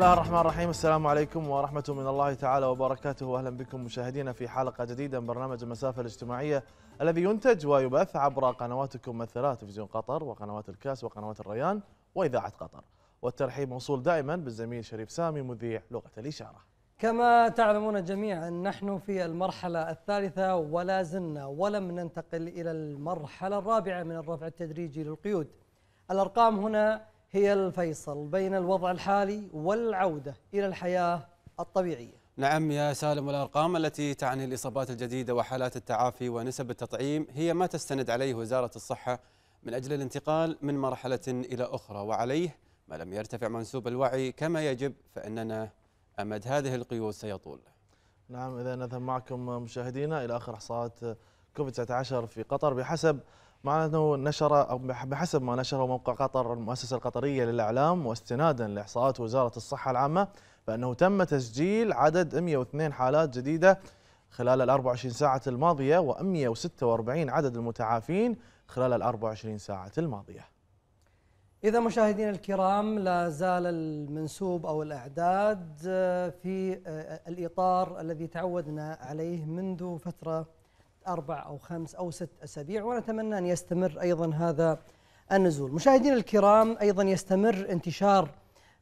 الله الرحمن الرحيم السلام عليكم ورحمة من الله تعالى وبركاته أهلا بكم مشاهدينا في حلقة جديدة من برنامج المسافة الاجتماعية الذي ينتج ويبث عبر قنواتكم الثلاث تلفزيون قطر وقنوات الكاس وقنوات الريان وإذاعة قطر والترحيب موصول دائما بالزميل شريف سامي مذيع لغة الإشارة كما تعلمون جميعا نحن في المرحلة الثالثة ولا زلنا ولم ننتقل إلى المرحلة الرابعة من الرفع التدريجي للقيود الأرقام هنا هي الفيصل بين الوضع الحالي والعودة إلى الحياة الطبيعية نعم يا سالم والأرقام التي تعني الإصابات الجديدة وحالات التعافي ونسب التطعيم هي ما تستند عليه وزارة الصحة من أجل الانتقال من مرحلة إلى أخرى وعليه ما لم يرتفع منسوب الوعي كما يجب فإننا أمد هذه القيود سيطول نعم إذا نذهب معكم مشاهدينا إلى آخر إحصاءات كوفيد 19 في قطر بحسب مع انه نشر او بحسب ما نشره موقع قطر المؤسسه القطريه للاعلام واستنادا لاحصاءات وزاره الصحه العامه فانه تم تسجيل عدد 102 حالات جديده خلال ال 24 ساعه الماضيه و 146 عدد المتعافين خلال ال 24 ساعه الماضيه. إذا مشاهدينا الكرام لا زال المنسوب أو الإعداد آه، في آه، الإطار الذي تعودنا عليه منذ فترة أربع أو خمس أو ست أسابيع ونتمنى أن يستمر أيضا هذا النزول مشاهدينا الكرام أيضا يستمر انتشار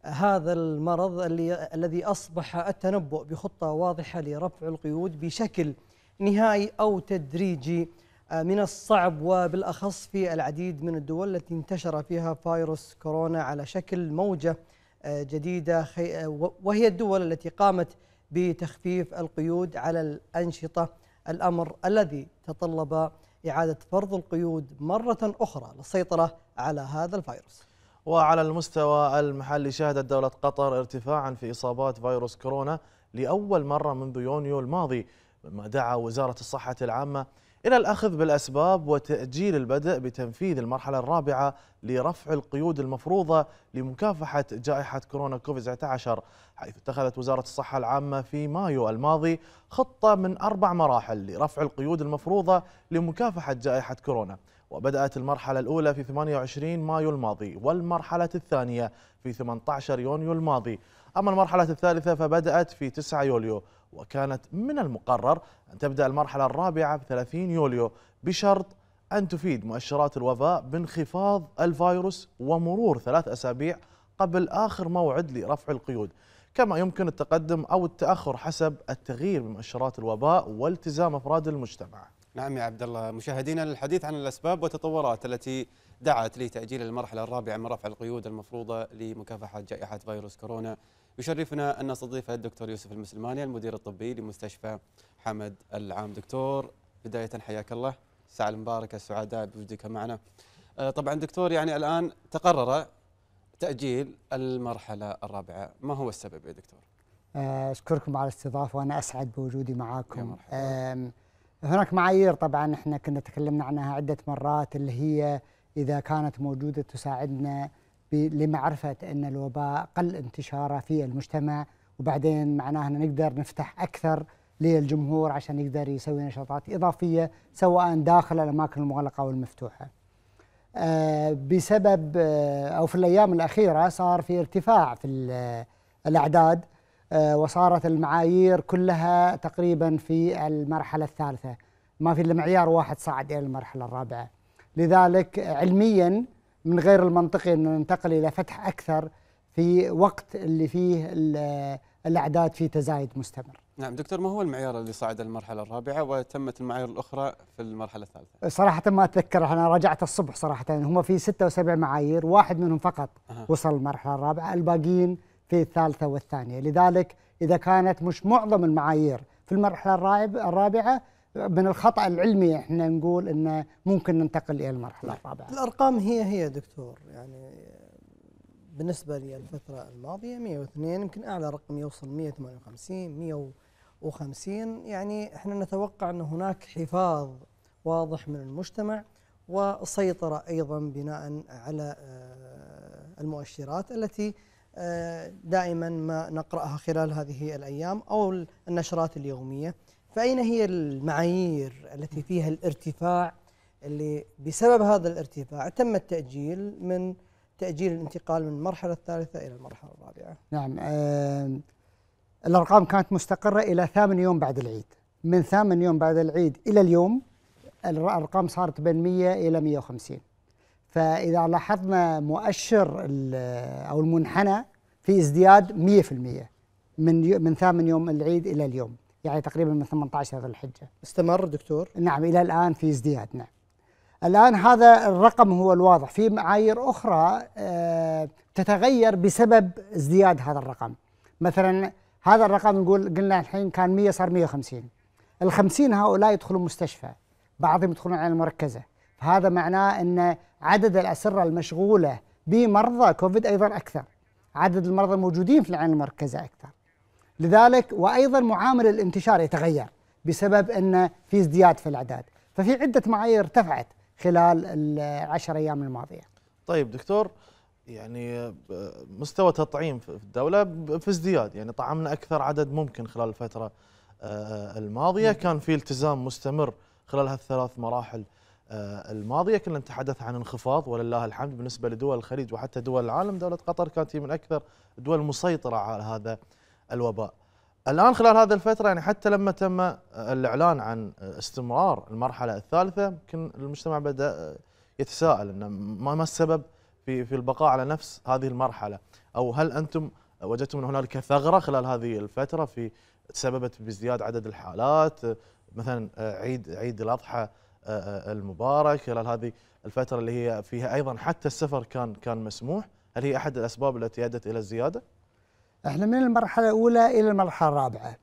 هذا المرض اللي الذي أصبح التنبؤ بخطة واضحة لرفع القيود بشكل نهائي أو تدريجي آه، من الصعب وبالأخص في العديد من الدول التي انتشر فيها فيروس كورونا على شكل موجة آه، جديدة آه، وهي الدول التي قامت بتخفيف القيود على الأنشطة الأمر الذي تطلب إعادة فرض القيود مرة أخرى للسيطرة على هذا الفيروس وعلى المستوى المحلي شهدت دولة قطر ارتفاعا في إصابات فيروس كورونا لأول مرة منذ يونيو الماضي مما دعا وزارة الصحة العامة إلى الأخذ بالأسباب وتأجيل البدء بتنفيذ المرحلة الرابعة لرفع القيود المفروضة لمكافحة جائحة كورونا كوفيد-19 حيث اتخذت وزارة الصحة العامة في مايو الماضي خطة من أربع مراحل لرفع القيود المفروضة لمكافحة جائحة كورونا وبدأت المرحلة الأولى في 28 مايو الماضي والمرحلة الثانية في 18 يونيو الماضي أما المرحلة الثالثة فبدأت في 9 يوليو وكانت من المقرر أن تبدأ المرحلة الرابعة ب 30 يوليو بشرط أن تفيد مؤشرات الوباء بانخفاض الفيروس ومرور ثلاث أسابيع قبل آخر موعد لرفع القيود كما يمكن التقدم أو التأخر حسب التغيير بمؤشرات الوباء والتزام أفراد المجتمع نعم يا عبد الله مشاهدينا للحديث عن الأسباب والتطورات التي دعت لتأجيل المرحلة الرابعة من رفع القيود المفروضة لمكافحة جائحة فيروس كورونا يشرفنا ان نستضيف الدكتور يوسف المسلماني المدير الطبي لمستشفى حمد العام دكتور بدايه حياك الله ساعه المباركه السعداء بوجودك معنا أه، طبعا دكتور يعني الان تقرر تاجيل المرحله الرابعه ما هو السبب يا دكتور أه، اشكركم على الاستضافه وانا اسعد بوجودي معاكم هناك معايير طبعا احنا كنا تكلمنا عنها عده مرات اللي هي اذا كانت موجوده تساعدنا لمعرفة أن الوباء قل انتشاره في المجتمع وبعدين معناها نقدر نفتح أكثر للجمهور عشان يقدر يسوي نشاطات إضافية سواء داخل الأماكن المغلقة أو المفتوحة آه، بسبب آه، أو في الأيام الأخيرة صار في ارتفاع في آه، الأعداد وصارت المعايير كلها تقريبا في المرحلة الثالثة ما في إلا معيار واحد صعد إلى المرحلة الرابعة لذلك علمياً من غير المنطقي أن ننتقل إلى فتح أكثر في وقت اللي فيه الأعداد في تزايد مستمر نعم دكتور ما هو المعيار اللي صعد المرحلة الرابعة وتمت المعايير الأخرى في المرحلة الثالثة؟ صراحة ما أتذكر أنا راجعت الصبح صراحة هم في ستة وسبع معايير واحد منهم فقط أه. وصل المرحلة الرابعة الباقيين في الثالثة والثانية لذلك إذا كانت مش معظم المعايير في المرحلة الرابعة من الخطا العلمي احنا نقول انه ممكن ننتقل الى المرحله الرابعه. الارقام هي هي دكتور يعني بالنسبه للفتره الماضيه 102 يمكن اعلى رقم يوصل 158 150 يعني احنا نتوقع ان هناك حفاظ واضح من المجتمع وسيطره ايضا بناء على آه، المؤشرات التي آه، دائما ما نقراها خلال هذه الايام او النشرات اليوميه. فأين هي المعايير التي فيها الارتفاع اللي بسبب هذا الارتفاع تم التأجيل من تأجيل الانتقال من المرحلة الثالثة إلى المرحلة الرابعة نعم آه الأرقام كانت مستقرة إلى ثامن يوم بعد العيد من ثامن يوم بعد العيد إلى اليوم الأرقام صارت بين 100 إلى 150 فإذا لاحظنا مؤشر أو المنحنى في ازدياد 100% من من ثامن يوم العيد إلى اليوم يعني تقريبا من 18 ذي الحجه. استمر دكتور؟ نعم الى الان في ازدياد نعم. الان هذا الرقم هو الواضح، في معايير اخرى آه، تتغير بسبب ازدياد هذا الرقم. مثلا هذا الرقم نقول قلنا الحين كان 100 صار 150. ال 50 هؤلاء يدخلون مستشفى، بعضهم يدخلون على المركزه، فهذا معناه ان عدد الاسره المشغوله بمرضى كوفيد ايضا اكثر. عدد المرضى الموجودين في العين المركزه اكثر. لذلك وايضا معامل الانتشار يتغير بسبب ان في ازدياد في الاعداد، ففي عده معايير ارتفعت خلال العشر ايام الماضيه. طيب دكتور يعني آه، مستوى تطعيم في الدوله في ازدياد، يعني طعمنا اكثر عدد ممكن خلال الفتره آه، الماضيه، كان في التزام مستمر خلال هالثلاث مراحل آه، الماضية كنا نتحدث عن انخفاض ولله الحمد بالنسبة لدول الخليج وحتى دول العالم دولة قطر كانت من أكثر الدول المسيطره على هذا الوباء الآن خلال هذه الفترة يعني حتى لما تم الإعلان عن استمرار المرحلة الثالثة يمكن المجتمع بدأ يتساءل أن ما ما السبب في في البقاء على نفس هذه المرحلة أو هل أنتم وجدتم أن هنالك ثغرة خلال هذه الفترة في تسببت بازدياد عدد الحالات مثلا عيد عيد الأضحى آه، آه، المبارك خلال هذه الفترة اللي هي فيها أيضا حتى السفر كان كان مسموح هل هي أحد الأسباب التي أدت إلى الزيادة؟ احنا من المرحله الاولى الى المرحله الرابعه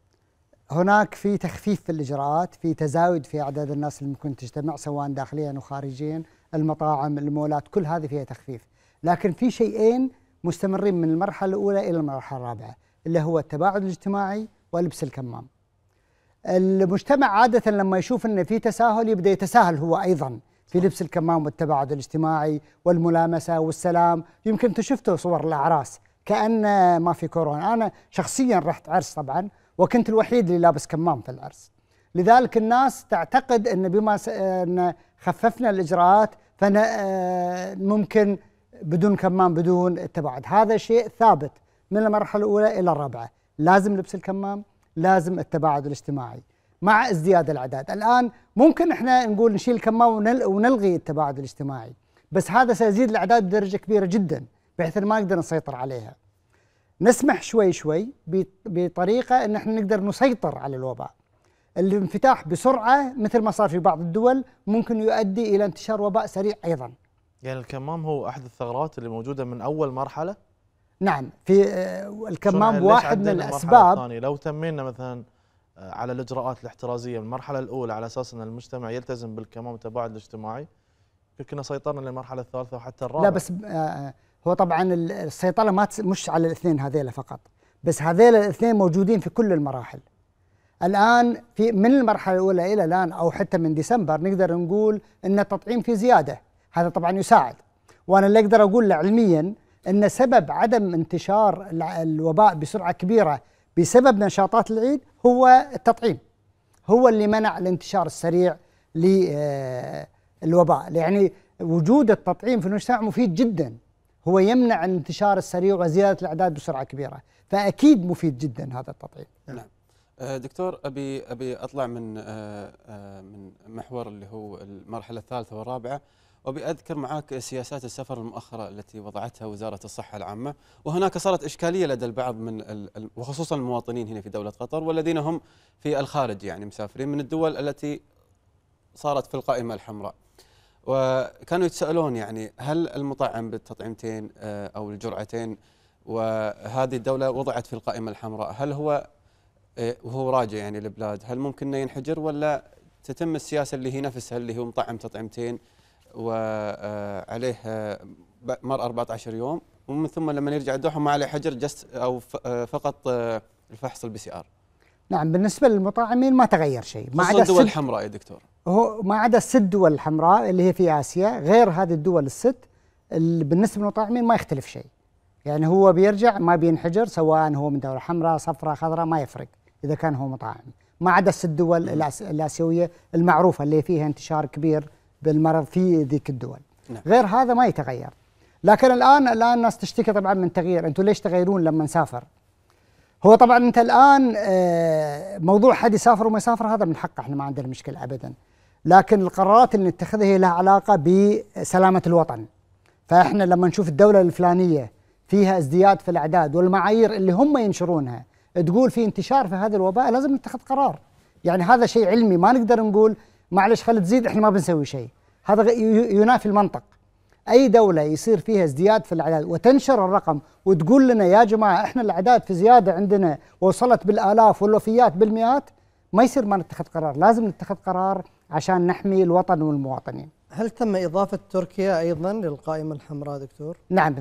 هناك في تخفيف في الاجراءات في تزايد في اعداد الناس اللي ممكن تجتمع سواء داخليا وخارجيا المطاعم المولات كل هذه فيها تخفيف لكن في شيئين مستمرين من المرحله الاولى الى المرحله الرابعه اللي هو التباعد الاجتماعي ولبس الكمام المجتمع عاده لما يشوف ان في تساهل يبدا يتساهل هو ايضا في لبس الكمام والتباعد الاجتماعي والملامسه والسلام يمكن انت شفتوا صور الاعراس كأن ما في كورونا أنا شخصيا رحت عرس طبعا وكنت الوحيد اللي لابس كمام في العرس لذلك الناس تعتقد أن بما س... أن خففنا الإجراءات فأنا آه، ممكن بدون كمام بدون التباعد هذا شيء ثابت من المرحلة الأولى إلى الرابعة لازم لبس الكمام لازم التباعد الاجتماعي مع ازدياد الأعداد الآن ممكن إحنا نقول نشيل الكمام ونلغي التباعد الاجتماعي بس هذا سيزيد الأعداد بدرجة كبيرة جداً بحيث ما نقدر نسيطر عليها نسمح شوي شوي بطريقة أن احنا نقدر نسيطر على الوباء الانفتاح بسرعة مثل ما صار في بعض الدول ممكن يؤدي إلى انتشار وباء سريع أيضا يعني الكمام هو أحد الثغرات اللي موجودة من أول مرحلة؟ نعم في آه، الكمام يعني واحد من الأسباب لو تمينا مثلا آه، على الإجراءات الاحترازية من المرحلة الأولى على أساس أن المجتمع يلتزم بالكمام والتباعد الاجتماعي كنا سيطرنا للمرحلة الثالثة وحتى الرابعة لا بس آه، هو طبعا السيطره ما مش على الاثنين هذيلا فقط بس هذيلا الاثنين موجودين في كل المراحل الان في من المرحله الاولى الى الان او حتى من ديسمبر نقدر نقول ان التطعيم في زياده هذا طبعا يساعد وانا اللي اقدر اقول علميا ان سبب عدم انتشار الوباء بسرعه كبيره بسبب نشاطات العيد هو التطعيم هو اللي منع الانتشار السريع للوباء آه، يعني وجود التطعيم في المجتمع مفيد جدا هو يمنع الانتشار السريع وزياده الاعداد بسرعه كبيره فاكيد مفيد جدا هذا التطعيم نعم آه، دكتور ابي ابي اطلع من آه، آه، من محور اللي هو المرحله الثالثه والرابعه وابي اذكر معاك سياسات السفر المؤخره التي وضعتها وزاره الصحه العامه وهناك صارت اشكاليه لدى البعض من وخصوصا المواطنين هنا في دوله قطر والذين هم في الخارج يعني مسافرين من الدول التي صارت في القائمه الحمراء وكانوا يتساءلون يعني هل المطعم بالتطعيمتين آه، او الجرعتين وهذه الدوله وضعت في القائمه الحمراء هل هو آه، وهو راجع يعني البلاد هل ممكن ينحجر ولا تتم السياسه اللي هي نفسها اللي هو مطعم تطعيمتين وعليه آه، مر 14 يوم ومن ثم لما يرجع الدوحه ما عليه حجر جست او فقط الفحص البي سي ار نعم بالنسبه للمطاعمين ما تغير شيء ما عدا الدول الحمراء يا دكتور هو ما عدا الست دول الحمراء اللي هي في اسيا غير هذه الدول الست بالنسبه للمطعمين ما يختلف شيء يعني هو بيرجع ما بينحجر سواء هو من دوله حمراء صفراء خضراء ما يفرق اذا كان هو مطاعم ما عدا الست دول نعم. الاسيويه المعروفه اللي فيها انتشار كبير بالمرض في ذيك الدول نعم. غير هذا ما يتغير لكن الان الان الناس تشتكي طبعا من تغيير انتم ليش تغيرون لما نسافر هو طبعا انت الان آه، موضوع حد يسافر وما يسافر هذا من حقه احنا ما عندنا مشكله ابدا لكن القرارات اللي نتخذها هي لها علاقه بسلامه الوطن فاحنا لما نشوف الدوله الفلانيه فيها ازدياد في الاعداد والمعايير اللي هم ينشرونها تقول في انتشار في هذا الوباء لازم نتخذ قرار يعني هذا شيء علمي ما نقدر نقول معلش خلي تزيد احنا ما بنسوي شيء هذا ينافي المنطق اي دوله يصير فيها ازدياد في الاعداد وتنشر الرقم وتقول لنا يا جماعه احنا الاعداد في زياده عندنا ووصلت بالالاف والوفيات بالمئات ما يصير ما نتخذ قرار لازم نتخذ قرار عشان نحمي الوطن والمواطنين هل تم إضافة تركيا أيضا للقائمة الحمراء دكتور؟ نعم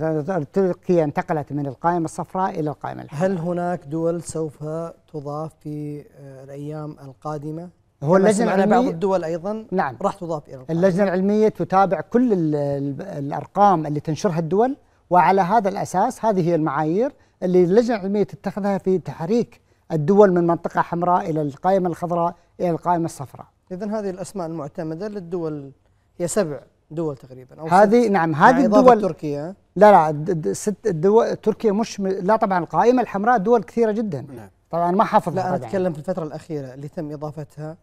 تركيا انتقلت من القائمة الصفراء إلى القائمة الحمراء هل هناك دول سوف تضاف في الأيام القادمة؟ هو اللجنة العلمية بعض الدول أيضا نعم راح تضاف إلى القائمة اللجنة العلمية تتابع كل الأرقام اللي تنشرها الدول وعلى هذا الأساس هذه هي المعايير اللي اللجنة العلمية تتخذها في تحريك الدول من منطقة حمراء إلى القائمة الخضراء إلى القائمة الصفراء إذا هذه الأسماء المعتمدة للدول هي سبع دول تقريبا أو هذه نعم هذه الدول تركيا لا لا ست الدول تركيا مش لا طبعا القائمة الحمراء دول كثيرة جدا نعم طبعا ما حافظ لا انا اتكلم في الفتره الاخيره اللي تم اضافتها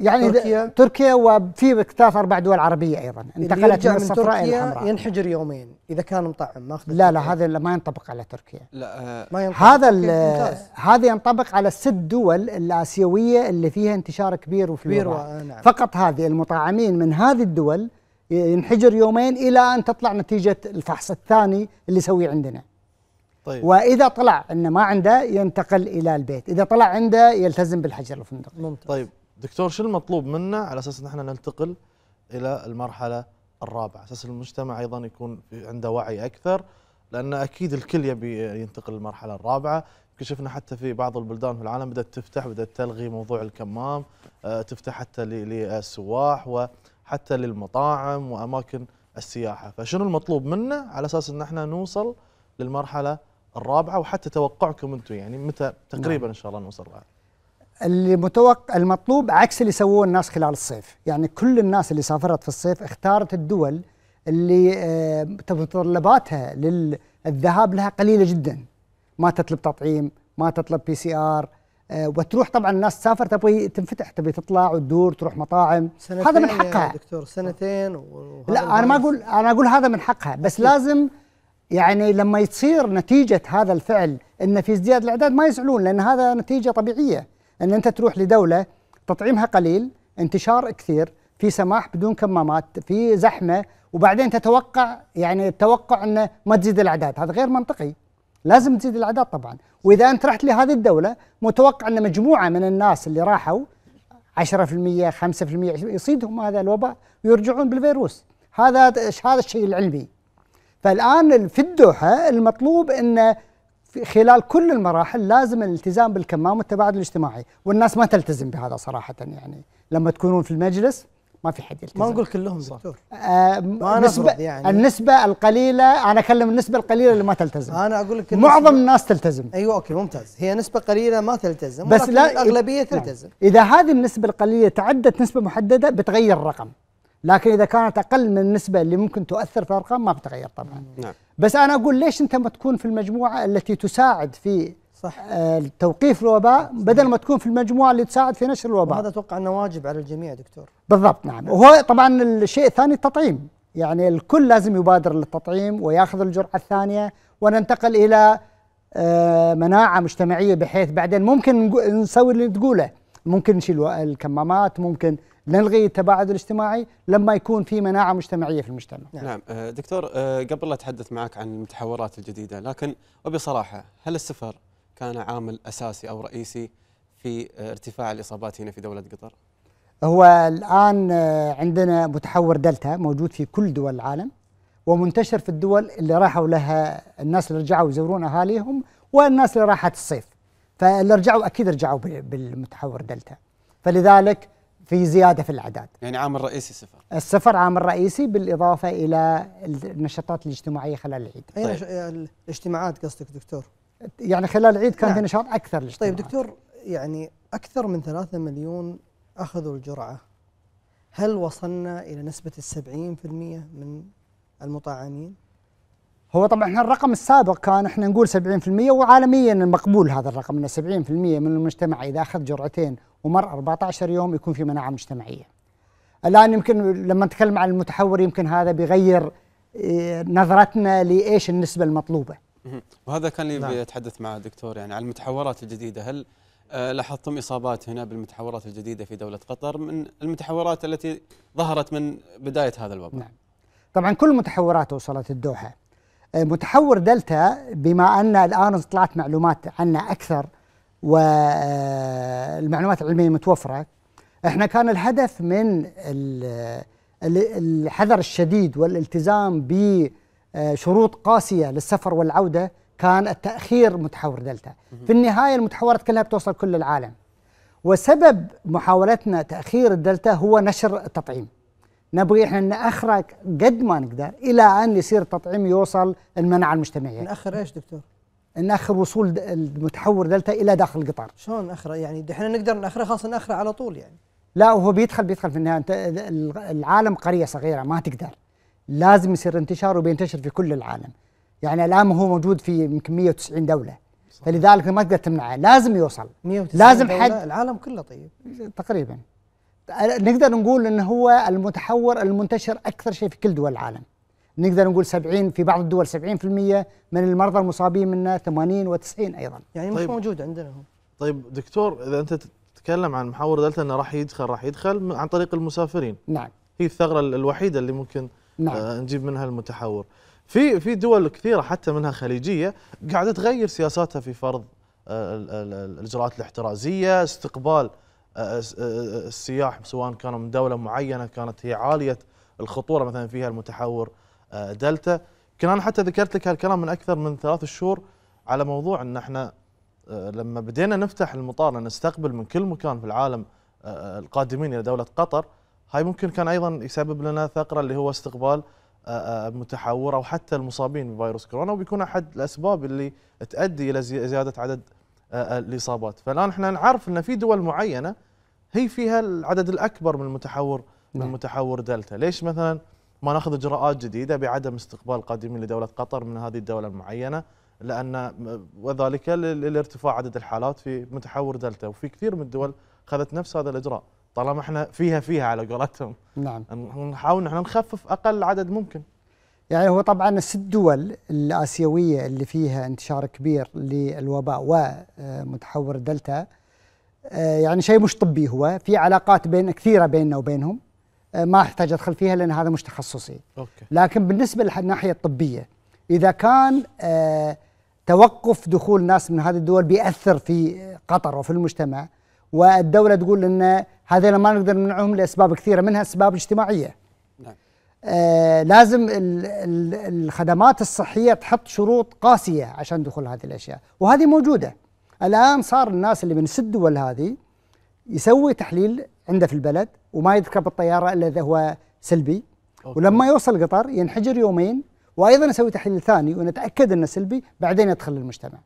يعني تركيا تركيا وفي ثلاث اربع دول عربيه ايضا انتقلت من, من الصفراء الى الحمراء ينحجر يومين اذا كان مطعم ما اخذ لا لا هذا ما ينطبق على تركيا لا آه، ما ينطبق هذا هذا ينطبق على الست دول الاسيويه اللي فيها انتشار كبير وفي كبير آه، نعم. فقط هذه المطعمين من هذه الدول ينحجر يومين الى ان تطلع نتيجه الفحص الثاني اللي يسويه عندنا طيب. واذا طلع انه ما عنده ينتقل الى البيت اذا طلع عنده يلتزم بالحجر الفندق ممتاز. طيب دكتور شو المطلوب منا على اساس ان احنا ننتقل الى المرحله الرابعه على اساس المجتمع ايضا يكون عنده وعي اكثر لان اكيد الكل يبي ينتقل للمرحله الرابعه شفنا حتى في بعض البلدان في العالم بدات تفتح بدات تلغي موضوع الكمام آه، تفتح حتى للسواح وحتى للمطاعم واماكن السياحه فشنو المطلوب منا على اساس ان احنا نوصل للمرحله الرابعه وحتى توقعكم انتم يعني متى تقريبا نعم. ان شاء الله نوصل لها اللي متوقع المطلوب عكس اللي سووه الناس خلال الصيف يعني كل الناس اللي سافرت في الصيف اختارت الدول اللي متطلباتها آه، للذهاب لها قليله جدا ما تطلب تطعيم ما تطلب بي سي ار وتروح طبعا الناس تسافر تبغي تنفتح تبغي تطلع وتدور تروح مطاعم هذا من حقها يا دكتور سنتين لا انا ما اقول انا اقول هذا من حقها بس لازم يعني لما يصير نتيجة هذا الفعل أن في ازدياد الأعداد ما يزعلون لأن هذا نتيجة طبيعية أن أنت تروح لدولة تطعيمها قليل انتشار كثير في سماح بدون كمامات في زحمة وبعدين تتوقع يعني التوقع أنه ما تزيد الأعداد هذا غير منطقي لازم تزيد الأعداد طبعا وإذا أنت رحت لهذه الدولة متوقع أن مجموعة من الناس اللي راحوا 10% 5% يصيدهم هذا الوباء ويرجعون بالفيروس هذا هذا الشيء العلمي فالآن في الدوحة المطلوب أنه خلال كل المراحل لازم الالتزام بالكمام والتباعد الاجتماعي والناس ما تلتزم بهذا صراحة يعني لما تكونون في المجلس ما في حد يلتزم ما نقول كلهم دكتور آه ما نسبة يعني النسبة القليلة أنا أكلم النسبة القليلة اللي ما تلتزم أنا أقول لك معظم الناس تلتزم أيوة أوكي ممتاز هي نسبة قليلة ما تلتزم بس لا الأغلبية تلتزم نعم. إذا هذه النسبة القليلة تعدت نسبة محددة بتغير الرقم لكن اذا كانت اقل من النسبه اللي ممكن تؤثر في الارقام ما بتغير طبعا نعم. بس انا اقول ليش انت ما تكون في المجموعه التي تساعد في صح آه، توقيف الوباء بدل ما تكون في المجموعه اللي تساعد في نشر الوباء هذا اتوقع انه واجب على الجميع دكتور بالضبط نعم. نعم وهو طبعا الشيء الثاني التطعيم يعني الكل لازم يبادر للتطعيم وياخذ الجرعه الثانيه وننتقل الى آه، مناعه مجتمعيه بحيث بعدين ممكن نسوي اللي تقوله ممكن نشيل الكمامات ممكن نلغي التباعد الاجتماعي لما يكون في مناعه مجتمعيه في المجتمع. نعم, نعم. آه، دكتور آه، قبل لا اتحدث معك عن المتحورات الجديده لكن وبصراحه هل السفر كان عامل اساسي او رئيسي في ارتفاع الاصابات هنا في دوله قطر؟ هو الان آه، عندنا متحور دلتا موجود في كل دول العالم ومنتشر في الدول اللي راحوا لها الناس اللي رجعوا يزورون اهاليهم والناس اللي راحت الصيف. فاللي رجعوا اكيد رجعوا بالمتحور دلتا. فلذلك في زياده في الاعداد يعني عامل رئيسي السفر السفر عامل رئيسي بالاضافه الى النشاطات الاجتماعيه خلال العيد طيب. الاجتماعات قصدك دكتور يعني خلال العيد كان في نعم. نشاط اكثر طيب دكتور يعني اكثر من 3 مليون اخذوا الجرعه هل وصلنا الى نسبه ال 70% من المطعمين هو طبعا احنا الرقم السابق كان احنا نقول 70% وعالميا مقبول هذا الرقم ان 70% من المجتمع اذا اخذ جرعتين ومر 14 يوم يكون في مناعه مجتمعيه. الان يمكن لما نتكلم عن المتحور يمكن هذا بيغير آه، نظرتنا لايش النسبه المطلوبه. وهذا كان اللي بيتحدث نعم. مع دكتور يعني عن المتحورات الجديده هل آه، لاحظتم اصابات هنا بالمتحورات الجديده في دوله قطر من المتحورات التي ظهرت من بدايه هذا الوباء؟ نعم. طبعا كل المتحورات وصلت الدوحه. آه، متحور دلتا بما ان الان طلعت معلومات عنه اكثر و المعلومات العلميه متوفره احنا كان الهدف من الحذر الشديد والالتزام بشروط آه، قاسيه للسفر والعوده كان التاخير متحور دلتا في النهايه المتحورات كلها بتوصل كل العالم وسبب محاولتنا تاخير الدلتا هو نشر التطعيم نبغي احنا ناخره قد ما نقدر الى ان يصير التطعيم يوصل المناعه المجتمعيه ناخر ايش دكتور ناخر وصول المتحور دلتا الى داخل القطار شلون اخره يعني احنا نقدر ناخره خاصه ناخره على طول يعني لا وهو بيدخل بيدخل في النهايه العالم قريه صغيره ما تقدر لازم يصير انتشار وبينتشر في كل العالم يعني الان هو موجود في يمكن 190 دوله فلذلك ما تقدر تمنعه لازم يوصل 190 لازم حد العالم كله طيب تقريبا نقدر نقول انه هو المتحور المنتشر اكثر شيء في كل دول العالم نقدر نقول 70 في بعض الدول 70% من المرضى المصابين منه 80 و90 ايضا يعني مش طيب. موجود عندنا هو طيب دكتور اذا انت تتكلم عن محور دلتا انه راح يدخل راح يدخل عن طريق المسافرين نعم هي الثغره الوحيده اللي ممكن نعم. آه نجيب منها المتحور في في دول كثيره حتى منها خليجيه قاعده تغير سياساتها في فرض آه، الاجراءات الاحترازيه استقبال آه، آه، السياح سواء كانوا من دوله معينه كانت هي عاليه الخطوره مثلا فيها المتحور دلتا يمكن انا حتى ذكرت لك هالكلام من اكثر من ثلاث شهور على موضوع ان احنا آه، لما بدينا نفتح المطار نستقبل من كل مكان في العالم آه، آه، القادمين الى دوله قطر هاي ممكن كان ايضا يسبب لنا ثغره اللي هو استقبال متحور او حتى المصابين بفيروس كورونا وبيكون احد الاسباب اللي تؤدي الى زياده عدد الاصابات، فالان احنا نعرف ان في دول معينه هي فيها العدد الاكبر من المتحور من نعم. متحور دلتا، ليش مثلا ما ناخذ اجراءات جديده بعدم استقبال قادمين لدوله قطر من هذه الدوله المعينه لان وذلك لارتفاع عدد الحالات في متحور دلتا وفي كثير من الدول اخذت نفس هذا الاجراء طالما احنا فيها فيها على قولتهم نعم نحاول نحن نخفف اقل عدد ممكن يعني هو طبعا الست دول الاسيويه اللي فيها انتشار كبير للوباء ومتحور دلتا آه، يعني شيء مش طبي هو في علاقات بين كثيره بيننا وبينهم آه، ما احتاج ادخل فيها لان هذا مش تخصصي أوكي. لكن بالنسبه للناحيه الطبيه اذا كان آه، توقف دخول ناس من هذه الدول بياثر في قطر وفي المجتمع والدوله تقول ان هذول ما نقدر نمنعهم لاسباب كثيره منها اسباب اجتماعيه نعم. آه لازم الخدمات الصحيه تحط شروط قاسيه عشان دخول هذه الاشياء وهذه موجوده الان صار الناس اللي من الست دول هذه يسوي تحليل عنده في البلد وما يركب الطياره الا اذا هو سلبي أوكي. ولما يوصل قطر ينحجر يومين وايضا نسوي تحليل ثاني ونتاكد انه سلبي بعدين يدخل المجتمع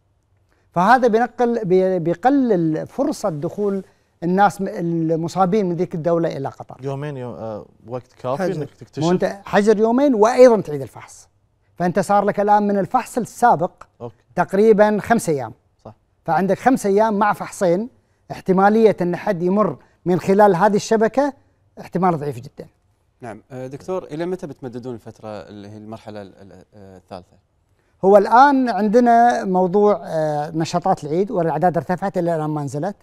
فهذا بينقل بيقلل فرصه دخول الناس المصابين من ذيك الدوله الى قطر يومين يو... آه وقت كافي حجر. انك تكتشف وانت حجر يومين وايضا تعيد الفحص فانت صار لك الان من الفحص السابق أوكي. تقريبا خمس ايام صح فعندك خمس ايام مع فحصين احتماليه ان حد يمر من خلال هذه الشبكه احتمال ضعيف جدا. نعم آه، دكتور الى متى بتمددون الفتره اللي هي المرحله الثالثه؟ هو الان عندنا موضوع آه، نشاطات العيد والاعداد ارتفعت الى الان ما نزلت.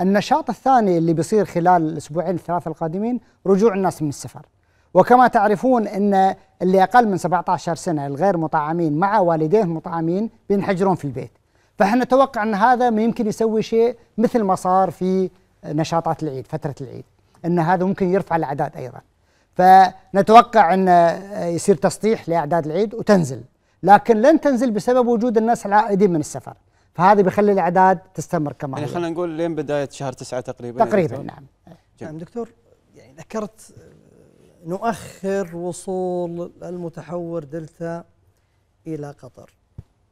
النشاط الثاني اللي بيصير خلال الاسبوعين الثلاثه القادمين رجوع الناس من السفر. وكما تعرفون ان اللي اقل من 17 سنه الغير مطعمين مع والديهم مطعمين بينحجرون في البيت. فاحنا نتوقع ان هذا ما يمكن يسوي شيء مثل ما صار في نشاطات العيد فتره العيد ان هذا ممكن يرفع الاعداد ايضا فنتوقع ان يصير تسطيح لاعداد العيد وتنزل لكن لن تنزل بسبب وجود الناس العائدين من السفر فهذا بيخلي الاعداد تستمر كما يعني خلينا نقول لين بدايه شهر تسعة تقريبا يعني تقريبا دكتور. نعم جميل. نعم دكتور يعني ذكرت آه، نؤخر وصول المتحور دلتا الى قطر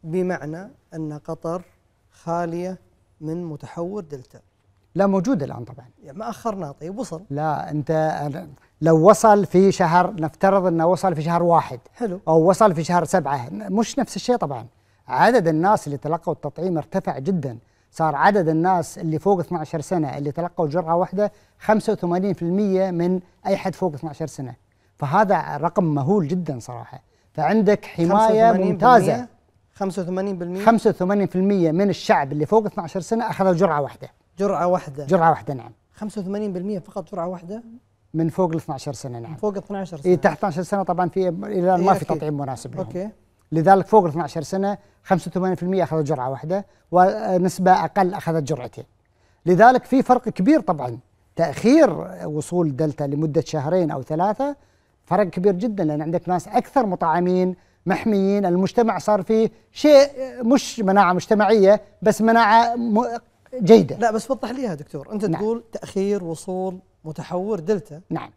بمعنى ان قطر خاليه من متحور دلتا لا موجود الان طبعا يعني ما اخرناه طيب وصل لا انت لو وصل في شهر نفترض انه وصل في شهر واحد حلو او وصل في شهر سبعه مش نفس الشيء طبعا عدد الناس اللي تلقوا التطعيم ارتفع جدا صار عدد الناس اللي فوق 12 سنه اللي تلقوا جرعه واحده 85% من اي حد فوق 12 سنه فهذا رقم مهول جدا صراحه فعندك حمايه ممتازه 85% 85% من الشعب اللي فوق 12 سنه اخذوا جرعه واحده جرعه واحده جرعه واحده نعم 85% فقط جرعه واحده من فوق ال 12 سنه نعم فوق ال 12 سنه اي تحت 12 سنه طبعا في الى ما في إيه، تطعيم مناسب لهم اوكي لذلك فوق ال 12 سنه 85% اخذوا جرعه واحده ونسبه اقل اخذت جرعتين لذلك في فرق كبير طبعا تاخير وصول دلتا لمده شهرين او ثلاثه فرق كبير جدا لان عندك ناس اكثر مطعمين محميين المجتمع صار فيه شيء مش مناعه مجتمعيه بس مناعه جيده لا بس وضح لي اياها دكتور انت نعم. تقول تاخير وصول متحور دلتا نعم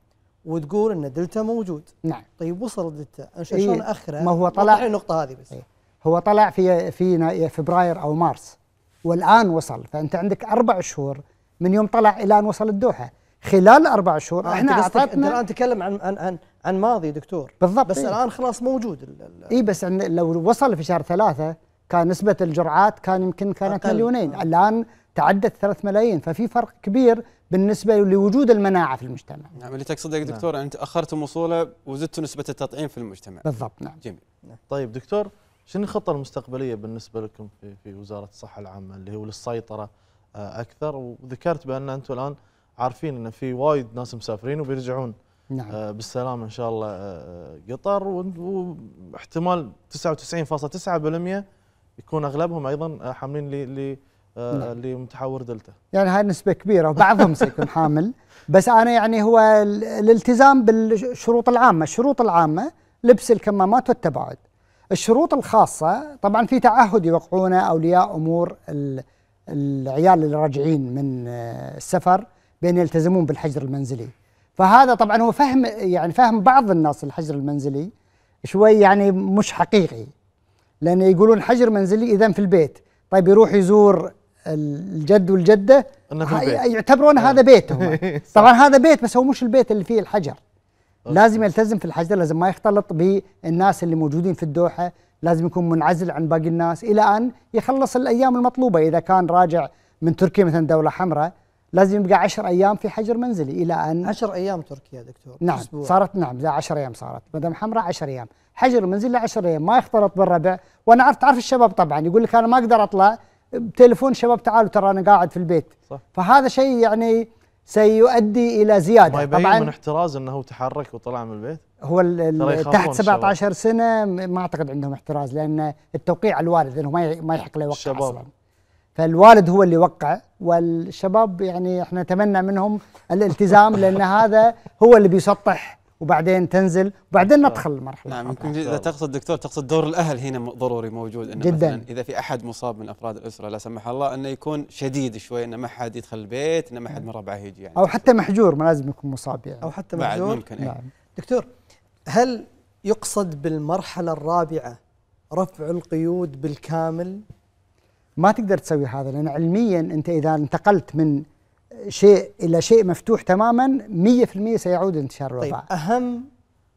وتقول ان دلتا موجود نعم طيب وصل دلتا شلون إيه شلون اخره ما هو طلع النقطه هذه بس إيه هو طلع في في فبراير او مارس والان وصل فانت عندك اربع شهور من يوم طلع الى ان وصل الدوحه خلال اربع شهور آه احنا اعطتنا الان تكلم عن عن عن, عن ماضي دكتور بالضبط بس إيه؟ الان خلاص موجود اي بس لو وصل في شهر ثلاثة كان نسبة الجرعات كان يمكن كانت مليونين آه. الان تعدت 3 ملايين ففي فرق كبير بالنسبة لوجود المناعة في المجتمع نعم اللي تقصده يا نعم. دكتور نعم. أنت تأخرتم وصوله وزدتوا نسبة التطعيم في المجتمع بالضبط نعم جميل نعم. طيب دكتور شنو الخطة المستقبلية بالنسبة لكم في, في وزارة الصحة العامة اللي هو للسيطرة آه، أكثر وذكرت بأن أنتم الآن عارفين أن في وايد ناس مسافرين وبيرجعون نعم. آه، بالسلامة إن شاء الله آه، قطر واحتمال 99.9% يكون أغلبهم أيضا حاملين نعم. اللي متحور دلتا يعني هاي نسبة كبيرة وبعضهم سيكون حامل بس أنا يعني هو الالتزام بالشروط العامة الشروط العامة لبس الكمامات والتباعد الشروط الخاصة طبعا في تعهد يوقعونه أولياء أمور العيال اللي راجعين من آه، السفر بأن يلتزمون بالحجر المنزلي فهذا طبعا هو فهم يعني فهم بعض الناس الحجر المنزلي شوي يعني مش حقيقي لأن يقولون حجر منزلي إذا في البيت طيب يروح يزور الجد والجده يعتبرون هذا آه. بيتهم طبعا هذا بيت بس هو مش البيت اللي فيه الحجر لازم يلتزم في الحجر لازم ما يختلط بالناس اللي موجودين في الدوحه لازم يكون منعزل عن باقي الناس الى ان يخلص الايام المطلوبه اذا كان راجع من تركيا مثلا دوله حمراء لازم يبقى عشر ايام في حجر منزلي الى ان عشر ايام تركيا دكتور نعم أسبوع. صارت نعم لا عشر ايام صارت مدام حمراء عشر ايام حجر منزلي 10 ايام ما يختلط بالربع وانا عرفت تعرف الشباب طبعا يقول لك انا ما اقدر اطلع تليفون شباب تعالوا ترى انا قاعد في البيت صح. فهذا شيء يعني سيؤدي الى زياده ما يبين طبعا من احتراز انه تحرك وطلع من البيت هو تحت 17 سنه ما اعتقد عندهم احتراز لان التوقيع على الوالد لانه ما ما يحق له يوقع الشباب. اصلا فالوالد هو اللي وقع والشباب يعني احنا نتمنى منهم الالتزام لان هذا هو اللي بيسطح وبعدين تنزل وبعدين ندخل المرحله نعم يمكن اذا تقصد دكتور تقصد دور الاهل هنا ضروري موجود انه جدا مثلا اذا في احد مصاب من افراد الاسره لا سمح الله انه يكون شديد شوي انه ما حد يدخل البيت انه ما حد من ربعه يجي يعني او حتى محجور ما لازم يكون مصاب يعني او حتى محجور بعد ممكن إيه. نعم. دكتور هل يقصد بالمرحله الرابعه رفع القيود بالكامل ما تقدر تسوي هذا لان علميا انت اذا انتقلت من شيء الى شيء مفتوح تماما 100% سيعود انتشار طيب، الوباء. طيب اهم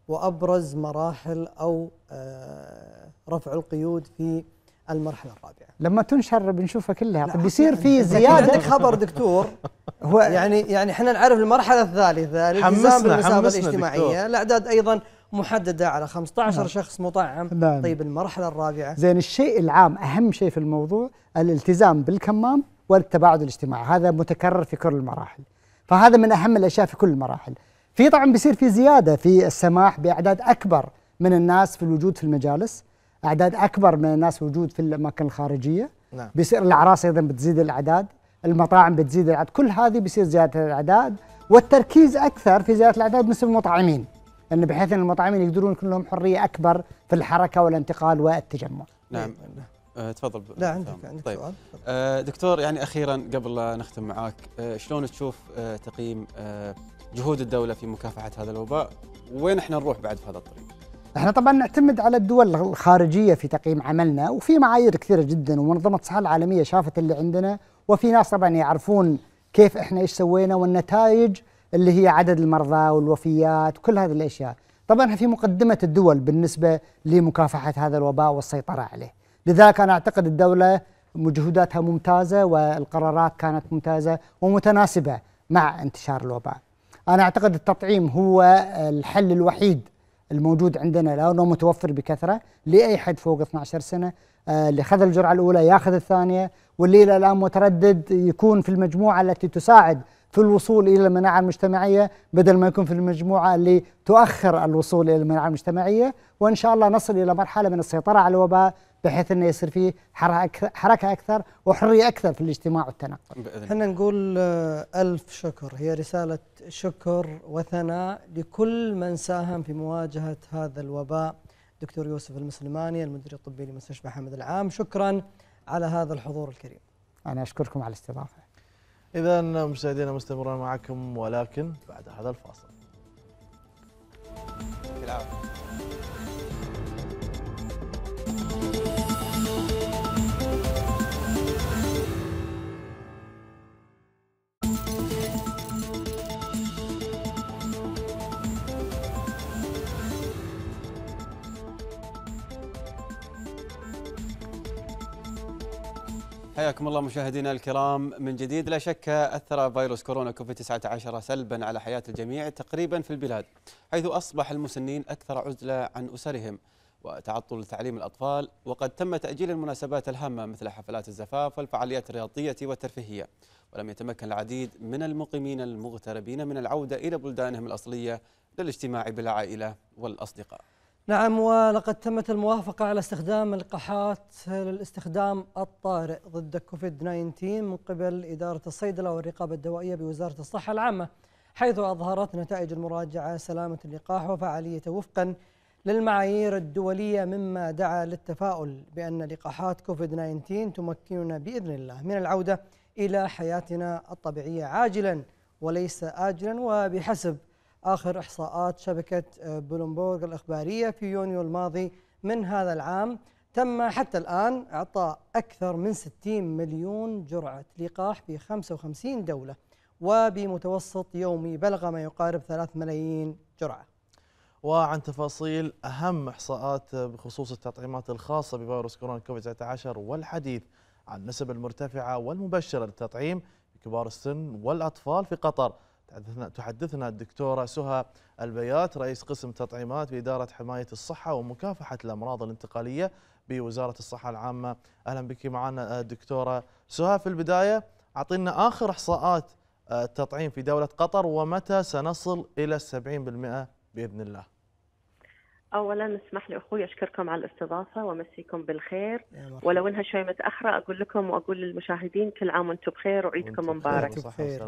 وابرز مراحل او آه، رفع القيود في المرحله الرابعه. لما تنشر بنشوفها كلها بيصير يعني في زياده عندك خبر دكتور هو يعني يعني احنا نعرف المرحله الثالثه الالتزام بالمسافه الاجتماعيه الاعداد ايضا محدده على 15 نعم. شخص مطعم نعم. طيب المرحله الرابعه زين الشيء العام اهم شيء في الموضوع الالتزام بالكمام والتباعد الاجتماعي هذا متكرر في كل المراحل فهذا من أهم الأشياء في كل المراحل في طبعا بيصير في زيادة في السماح بأعداد أكبر من الناس في الوجود في المجالس أعداد أكبر من الناس وجود في الأماكن الخارجية نعم. بيصير الأعراس أيضا بتزيد الأعداد المطاعم بتزيد الأعداد كل هذه بيصير زيادة الأعداد والتركيز أكثر في زيادة الأعداد بالنسبة للمطعمين لان بحيث أن المطعمين يقدرون يكون لهم حرية أكبر في الحركة والانتقال والتجمع نعم. نعم أه تفضل لا عندك عندك طيب. سؤال أه دكتور يعني اخيرا قبل لا نختم معاك أه شلون تشوف أه تقييم أه جهود الدوله في مكافحه هذا الوباء وين احنا نروح بعد في هذا الطريق احنا طبعا نعتمد على الدول الخارجيه في تقييم عملنا وفي معايير كثيره جدا ومنظمه الصحه العالميه شافت اللي عندنا وفي ناس طبعا يعرفون كيف احنا ايش سوينا والنتائج اللي هي عدد المرضى والوفيات وكل هذه الاشياء طبعا في مقدمه الدول بالنسبه لمكافحه هذا الوباء والسيطره عليه لذلك أنا أعتقد الدولة مجهوداتها ممتازة والقرارات كانت ممتازة ومتناسبة مع انتشار الوباء أنا أعتقد التطعيم هو الحل الوحيد الموجود عندنا لأنه متوفر بكثرة لأي حد فوق 12 سنة آه، اللي خذ الجرعة الأولى ياخذ الثانية واللي إلى الآن متردد يكون في المجموعة التي تساعد في الوصول إلى المناعة المجتمعية بدل ما يكون في المجموعة اللي تؤخر الوصول إلى المناعة المجتمعية وإن شاء الله نصل إلى مرحلة من السيطرة على الوباء بحيث انه يصير فيه حركه اكثر وحريه اكثر في الاجتماع والتنقل. احنا نقول آه، الف شكر هي رساله شكر وثناء لكل من ساهم في مواجهه هذا الوباء دكتور يوسف المسلماني المدير الطبي لمستشفى حمد العام شكرا على هذا الحضور الكريم. انا اشكركم على الاستضافه. اذا مشاهدينا مستمرون معكم ولكن بعد هذا الفاصل. العافيه. حياكم الله مشاهدينا الكرام من جديد لا شك أثر فيروس كورونا كوفيد 19 سلبا على حياة الجميع تقريبا في البلاد حيث أصبح المسنين أكثر عزلة عن أسرهم وتعطل تعليم الأطفال وقد تم تأجيل المناسبات الهامة مثل حفلات الزفاف والفعاليات الرياضية والترفيهية ولم يتمكن العديد من المقيمين المغتربين من العودة إلى بلدانهم الأصلية للاجتماع بالعائلة والأصدقاء نعم ولقد تمت الموافقة على استخدام اللقاحات للاستخدام الطارئ ضد كوفيد 19 من قبل إدارة الصيدلة والرقابة الدوائية بوزارة الصحة العامة حيث أظهرت نتائج المراجعة سلامة اللقاح وفعاليته وفقا للمعايير الدولية مما دعا للتفاؤل بأن لقاحات كوفيد 19 تمكننا بإذن الله من العودة إلى حياتنا الطبيعية عاجلا وليس آجلا وبحسب آخر إحصاءات شبكة آه، بلومبورغ الإخبارية في يونيو الماضي من هذا العام تم حتى الآن إعطاء أكثر من 60 مليون جرعة لقاح في 55 دولة وبمتوسط يومي بلغ ما يقارب 3 ملايين جرعة وعن تفاصيل أهم إحصاءات آه، بخصوص التطعيمات الخاصة بفيروس كورونا كوفيد-19 والحديث عن النسب المرتفعة والمبشرة للتطعيم لكبار السن والأطفال في قطر تحدثنا الدكتورة سهى البيات رئيس قسم تطعيمات بإدارة حماية الصحة ومكافحة الأمراض الانتقالية بوزارة الصحة العامة أهلا بك معنا آه، دكتورة سهى في البداية أعطينا آخر إحصاءات آه، التطعيم في دولة قطر ومتى سنصل إلى 70% بإذن الله اولا اسمح لي اخوي اشكركم على الاستضافه وامسيكم بالخير ولو انها شوي متاخره اقول لكم واقول للمشاهدين كل عام وانتم بخير وعيدكم مبارك بخير.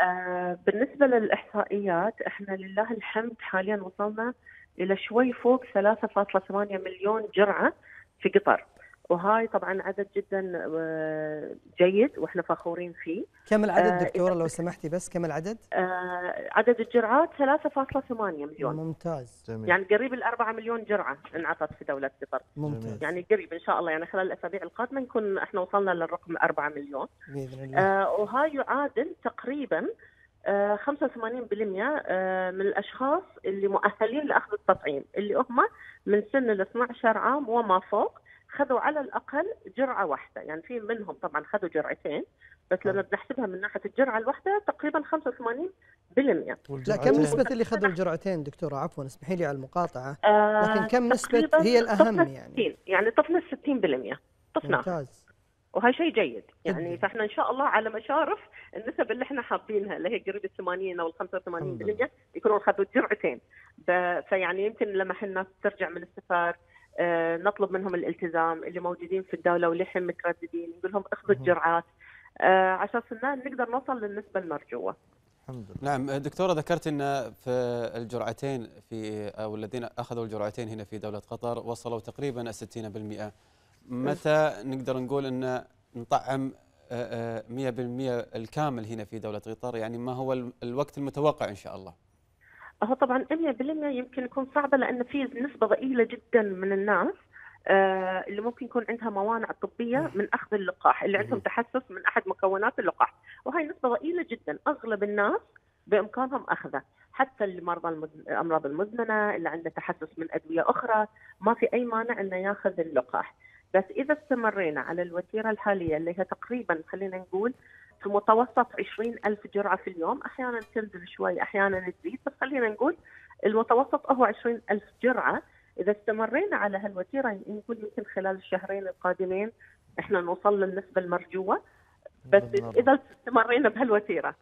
آه بالنسبه للاحصائيات احنا لله الحمد حاليا وصلنا الى شوي فوق 3.8 مليون جرعه في قطر وهاي طبعا عدد جدا آه، جيد واحنا فخورين فيه كم العدد آه، دكتوره لو سمحتي بس كم العدد آه، عدد الجرعات 3.8 مليون ممتاز جميل. يعني قريب ال 4 مليون جرعه انعطت في دوله قطر ممتاز يعني قريب ان شاء الله يعني خلال الاسابيع القادمه نكون احنا وصلنا للرقم 4 مليون باذن الله آه وهاي يعادل تقريبا 85% من الاشخاص اللي مؤهلين لاخذ التطعيم اللي هم من سن ال 12 عام وما فوق خذوا على الاقل جرعه واحده يعني في منهم طبعا خذوا جرعتين بس لما نعم. بنحسبها من ناحيه الجرعه الواحده تقريبا 85% لا كم نسبه اللي خذوا الجرعتين دكتوره عفوا اسمحي لي على المقاطعه آه، لكن كم نسبه هي الاهم يعني يعني طفنا 60% طفنا ممتاز وهي شيء جيد يعني فاحنا ان شاء الله على مشارف النسب اللي احنا حاطينها اللي هي قريب ال 80 او ال 85% يكونوا خذوا جرعتين فيعني يمكن لما احنا ترجع من السفر آه، نطلب منهم الالتزام اللي موجودين في الدوله وللحين مترددين نقول لهم اخذوا الجرعات آه، عشان نقدر نوصل للنسبه المرجوه. الحمد لله. نعم دكتوره ذكرت ان في الجرعتين في او الذين اخذوا الجرعتين هنا في دوله قطر وصلوا تقريبا 60% متى نقدر نقول ان نطعم 100% آه، الكامل هنا في دوله قطر يعني ما هو الوقت المتوقع ان شاء الله؟ هو أه، طبعا 100% يمكن يكون صعبه لان في نسبه ضئيله جدا من الناس أه، اللي ممكن يكون عندها موانع طبيه من اخذ اللقاح اللي عندهم تحسس من احد مكونات اللقاح وهي نسبه ضئيله جدا اغلب الناس بامكانهم اخذه حتى المرضى الامراض المزمنه اللي عنده تحسس من ادويه اخرى ما في اي مانع انه ياخذ اللقاح بس اذا استمرينا على الوتيره الحاليه اللي هي تقريبا خلينا نقول في متوسط 20 ألف جرعة في اليوم أحيانا تنزل شوي أحيانا تزيد بس خلينا نقول المتوسط هو 20 ألف جرعة إذا استمرينا على هالوتيرة نقول يمكن خلال الشهرين القادمين إحنا نوصل للنسبة المرجوة بس إذا استمرينا بهالوتيرة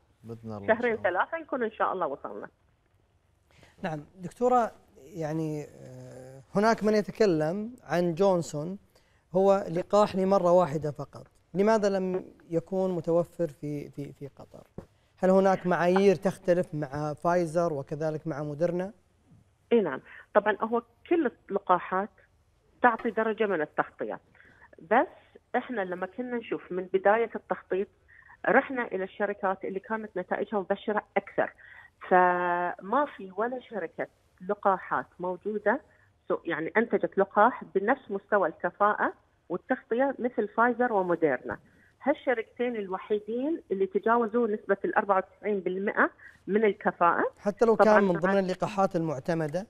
شهرين ثلاثة نكون إن شاء الله وصلنا نعم دكتورة يعني آه، هناك من يتكلم عن جونسون هو لقاح لمرة واحدة فقط لماذا لم يكون متوفر في في في قطر؟ هل هناك معايير تختلف مع فايزر وكذلك مع مودرنا؟ اي نعم، طبعا هو كل اللقاحات تعطي درجه من التغطيه. بس احنا لما كنا نشوف من بدايه التخطيط رحنا الى الشركات اللي كانت نتائجها مبشره اكثر. فما في ولا شركه لقاحات موجوده يعني انتجت لقاح بنفس مستوى الكفاءه والتغطيه مثل فايزر وموديرنا. هالشركتين الوحيدين اللي تجاوزوا نسبه ال 94% من الكفاءه حتى لو كان من ضمن اللقاحات المعتمده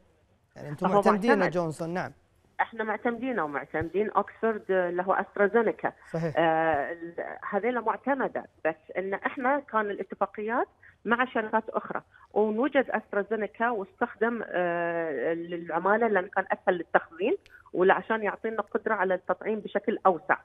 يعني انتم معتمدين معتمد. جونسون نعم احنا معتمدين ومعتمدين اوكسفورد اللي هو استرازينيكا صحيح آه هذيلا معتمده بس ان احنا كان الاتفاقيات مع شركات اخرى ونوجد استرازينيكا واستخدم آه للعماله لان كان اسهل للتخزين ولا عشان يعطينا قدره على التطعيم بشكل اوسع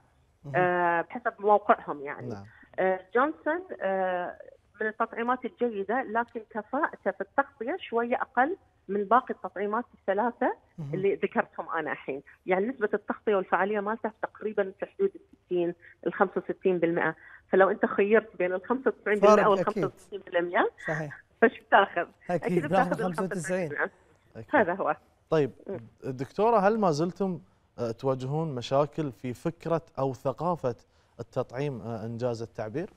آه بحسب موقعهم يعني نعم. آه جونسون آه من التطعيمات الجيده لكن كفاءته في التغطيه شويه اقل من باقي التطعيمات الثلاثه اللي ذكرتهم انا الحين، يعني نسبه التغطيه والفعاليه مالته تقريبا في حدود ال 60 ال 65%، فلو انت خيرت بين ال 95% وال 95% صحيح فش بتاخذ؟ اكيد, أكيد بتاخذ 95 هذا هو طيب دكتوره هل ما زلتم آه، تواجهون مشاكل في فكره او ثقافه التطعيم آه، انجاز التعبير؟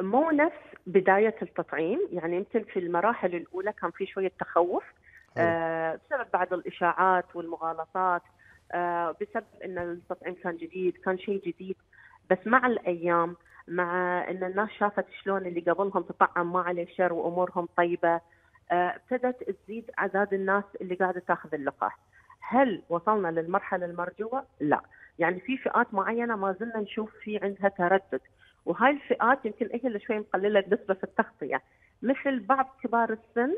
مو نفس بدايه التطعيم يعني يمكن في المراحل الاولى كان في شويه تخوف آه بسبب بعض الاشاعات والمغالطات آه بسبب ان التطعيم كان جديد كان شيء جديد بس مع الايام مع ان الناس شافت شلون اللي قبلهم تطعم ما عليه شر وامورهم طيبه ابتدت تزيد اعداد الناس اللي قاعده تاخذ اللقاح. هل وصلنا للمرحله المرجوه؟ لا، يعني في فئات معينه ما زلنا نشوف في عندها تردد، وهاي الفئات يمكن هي إيه اللي شوي مقلله النسبه في التغطيه، مثل بعض كبار السن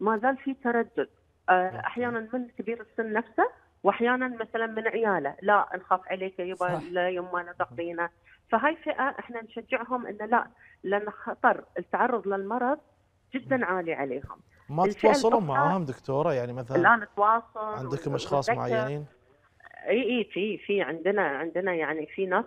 ما زال في تردد آه، احيانا من كبير السن نفسه واحيانا مثلا من عياله لا نخاف عليك يبا لا يما انا فهاي فئه احنا نشجعهم انه لا لان خطر التعرض للمرض جدا عالي عليهم ما تتواصلون معاهم دكتوره يعني مثلا لا نتواصل عندكم اشخاص معينين؟ اي اي في في عندنا عندنا يعني في ناس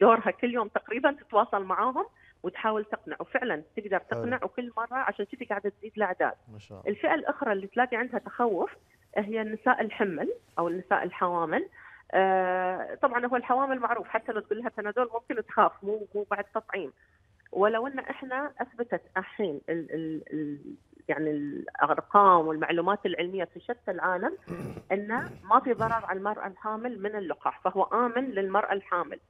دورها كل يوم تقريبا تتواصل معاهم وتحاول تقنع وفعلا تقدر تقنع أوه. وكل مره عشان كذي قاعده تزيد الاعداد. ما شاء الله. الفئه الاخرى اللي تلاقي عندها تخوف هي النساء الحمل او النساء الحوامل. آه طبعا هو الحوامل معروف حتى لو تقول لها تنادول ممكن تخاف مو مو بعد تطعيم. ولو ان احنا اثبتت الحين يعني الارقام والمعلومات العلميه في شتى العالم انه ما في ضرر على المراه الحامل من اللقاح فهو امن للمراه الحامل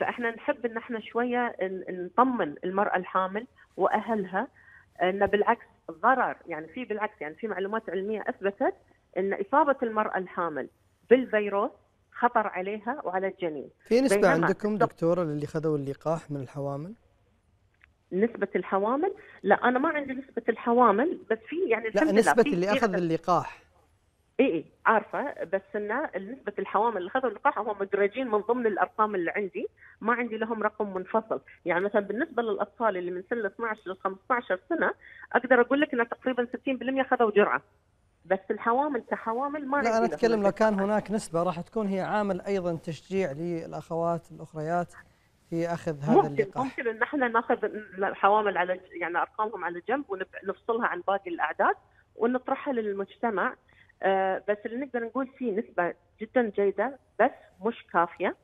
فاحنا نحب ان احنا شويه نطمن المراه الحامل واهلها انه بالعكس ضرر يعني في بالعكس يعني في معلومات علميه اثبتت ان اصابه المراه الحامل بالفيروس خطر عليها وعلى الجنين في نسبه عندكم دكتوره للي خذوا اللقاح من الحوامل؟ نسبة الحوامل لا أنا ما عندي نسبة الحوامل بس في يعني لا نسبة لا اللي أخذ اللقاح اي اي عارفه بس انه نسبه الحوامل اللي اخذوا اللقاح هم مدرجين من ضمن الارقام اللي عندي ما عندي لهم رقم منفصل يعني مثلا بالنسبه للاطفال اللي من سن 12 ل 15 سنه اقدر اقول لك انه تقريبا 60% اخذوا جرعه بس الحوامل كحوامل ما لا انا اتكلم لو كان هناك نسبه راح تكون هي عامل ايضا تشجيع للاخوات الاخريات في اخذ هذا ممكن اللقاح ممكن ان احنا ناخذ الحوامل على يعني ارقامهم على جنب ونفصلها عن باقي الاعداد ونطرحها للمجتمع آه، بس اللي نقدر نقول فيه نسبه جدا جيده بس مش كافيه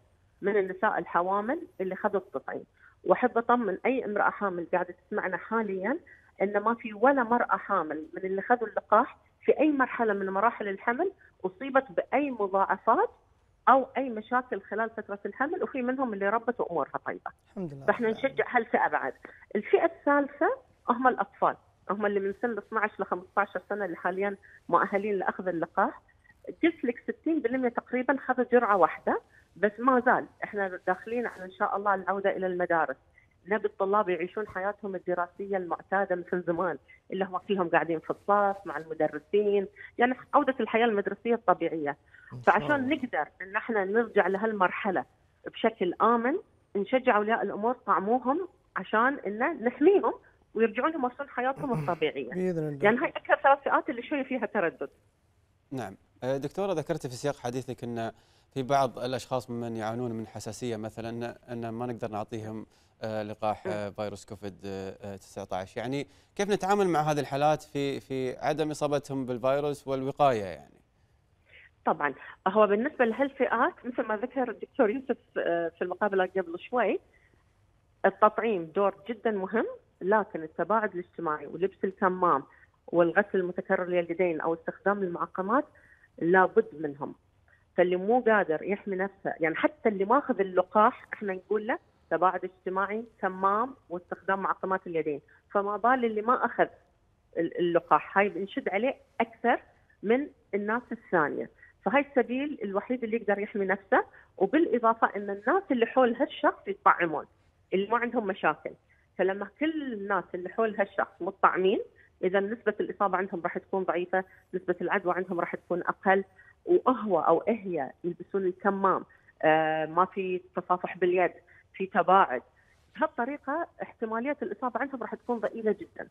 من النساء الحوامل اللي خذوا التطعيم واحب اطمن اي امراه حامل قاعده تسمعنا حاليا ان ما في ولا مراه حامل من اللي خذوا اللقاح في اي مرحله من مراحل الحمل اصيبت باي مضاعفات او اي مشاكل خلال فتره الحمل وفي منهم اللي ربت وامورها طيبه. الحمد لله. فاحنا نشجع هالفئه بعد. الفئه الثالثه هم الاطفال، هم اللي من سن 12 ل 15 سنه اللي حاليا مؤهلين لاخذ اللقاح. قلت لك 60% تقريبا خذوا جرعه واحده بس ما زال احنا داخلين على ان شاء الله العوده الى المدارس. نبي الطلاب يعيشون حياتهم الدراسيه المعتاده مثل زمان اللي هم كلهم قاعدين في الصف مع المدرسين يعني عوده الحياه المدرسيه الطبيعيه فعشان نقدر ان احنا نرجع لهالمرحله بشكل امن نشجع اولياء الامور طعموهم عشان ان نحميهم ويرجعون يمارسون حياتهم الطبيعيه باذن الله يعني هاي اكثر ثلاث فئات اللي شويه فيها تردد نعم أه، دكتوره ذكرت في سياق حديثك ان في بعض الاشخاص ممن يعانون من حساسيه مثلا ان ما نقدر نعطيهم آه، لقاح آه، فيروس كوفيد 19 آه، يعني كيف نتعامل مع هذه الحالات في في عدم اصابتهم بالفيروس والوقايه يعني طبعا هو بالنسبه لهالفئات مثل ما ذكر الدكتور يوسف في المقابله قبل شوي التطعيم دور جدا مهم لكن التباعد الاجتماعي ولبس الكمام والغسل المتكرر لليدين او استخدام المعقمات لابد منهم فاللي مو قادر يحمي نفسه يعني حتى اللي ماخذ اللقاح احنا نقول له تباعد اجتماعي تمام واستخدام معقمات اليدين فما بال اللي ما اخذ اللقاح هاي بنشد عليه اكثر من الناس الثانيه فهاي السبيل الوحيد اللي يقدر يحمي نفسه وبالاضافه ان الناس اللي حول هالشخص يتطعمون اللي ما عندهم مشاكل فلما كل الناس اللي حول هالشخص متطعمين اذا نسبه الاصابه عندهم راح تكون ضعيفه نسبه العدوى عندهم راح تكون اقل وقهوه او اهيا يلبسون الكمام آه ما في تصافح باليد في تباعد بهالطريقه احتماليه الاصابه عندهم راح تكون ضئيله جدا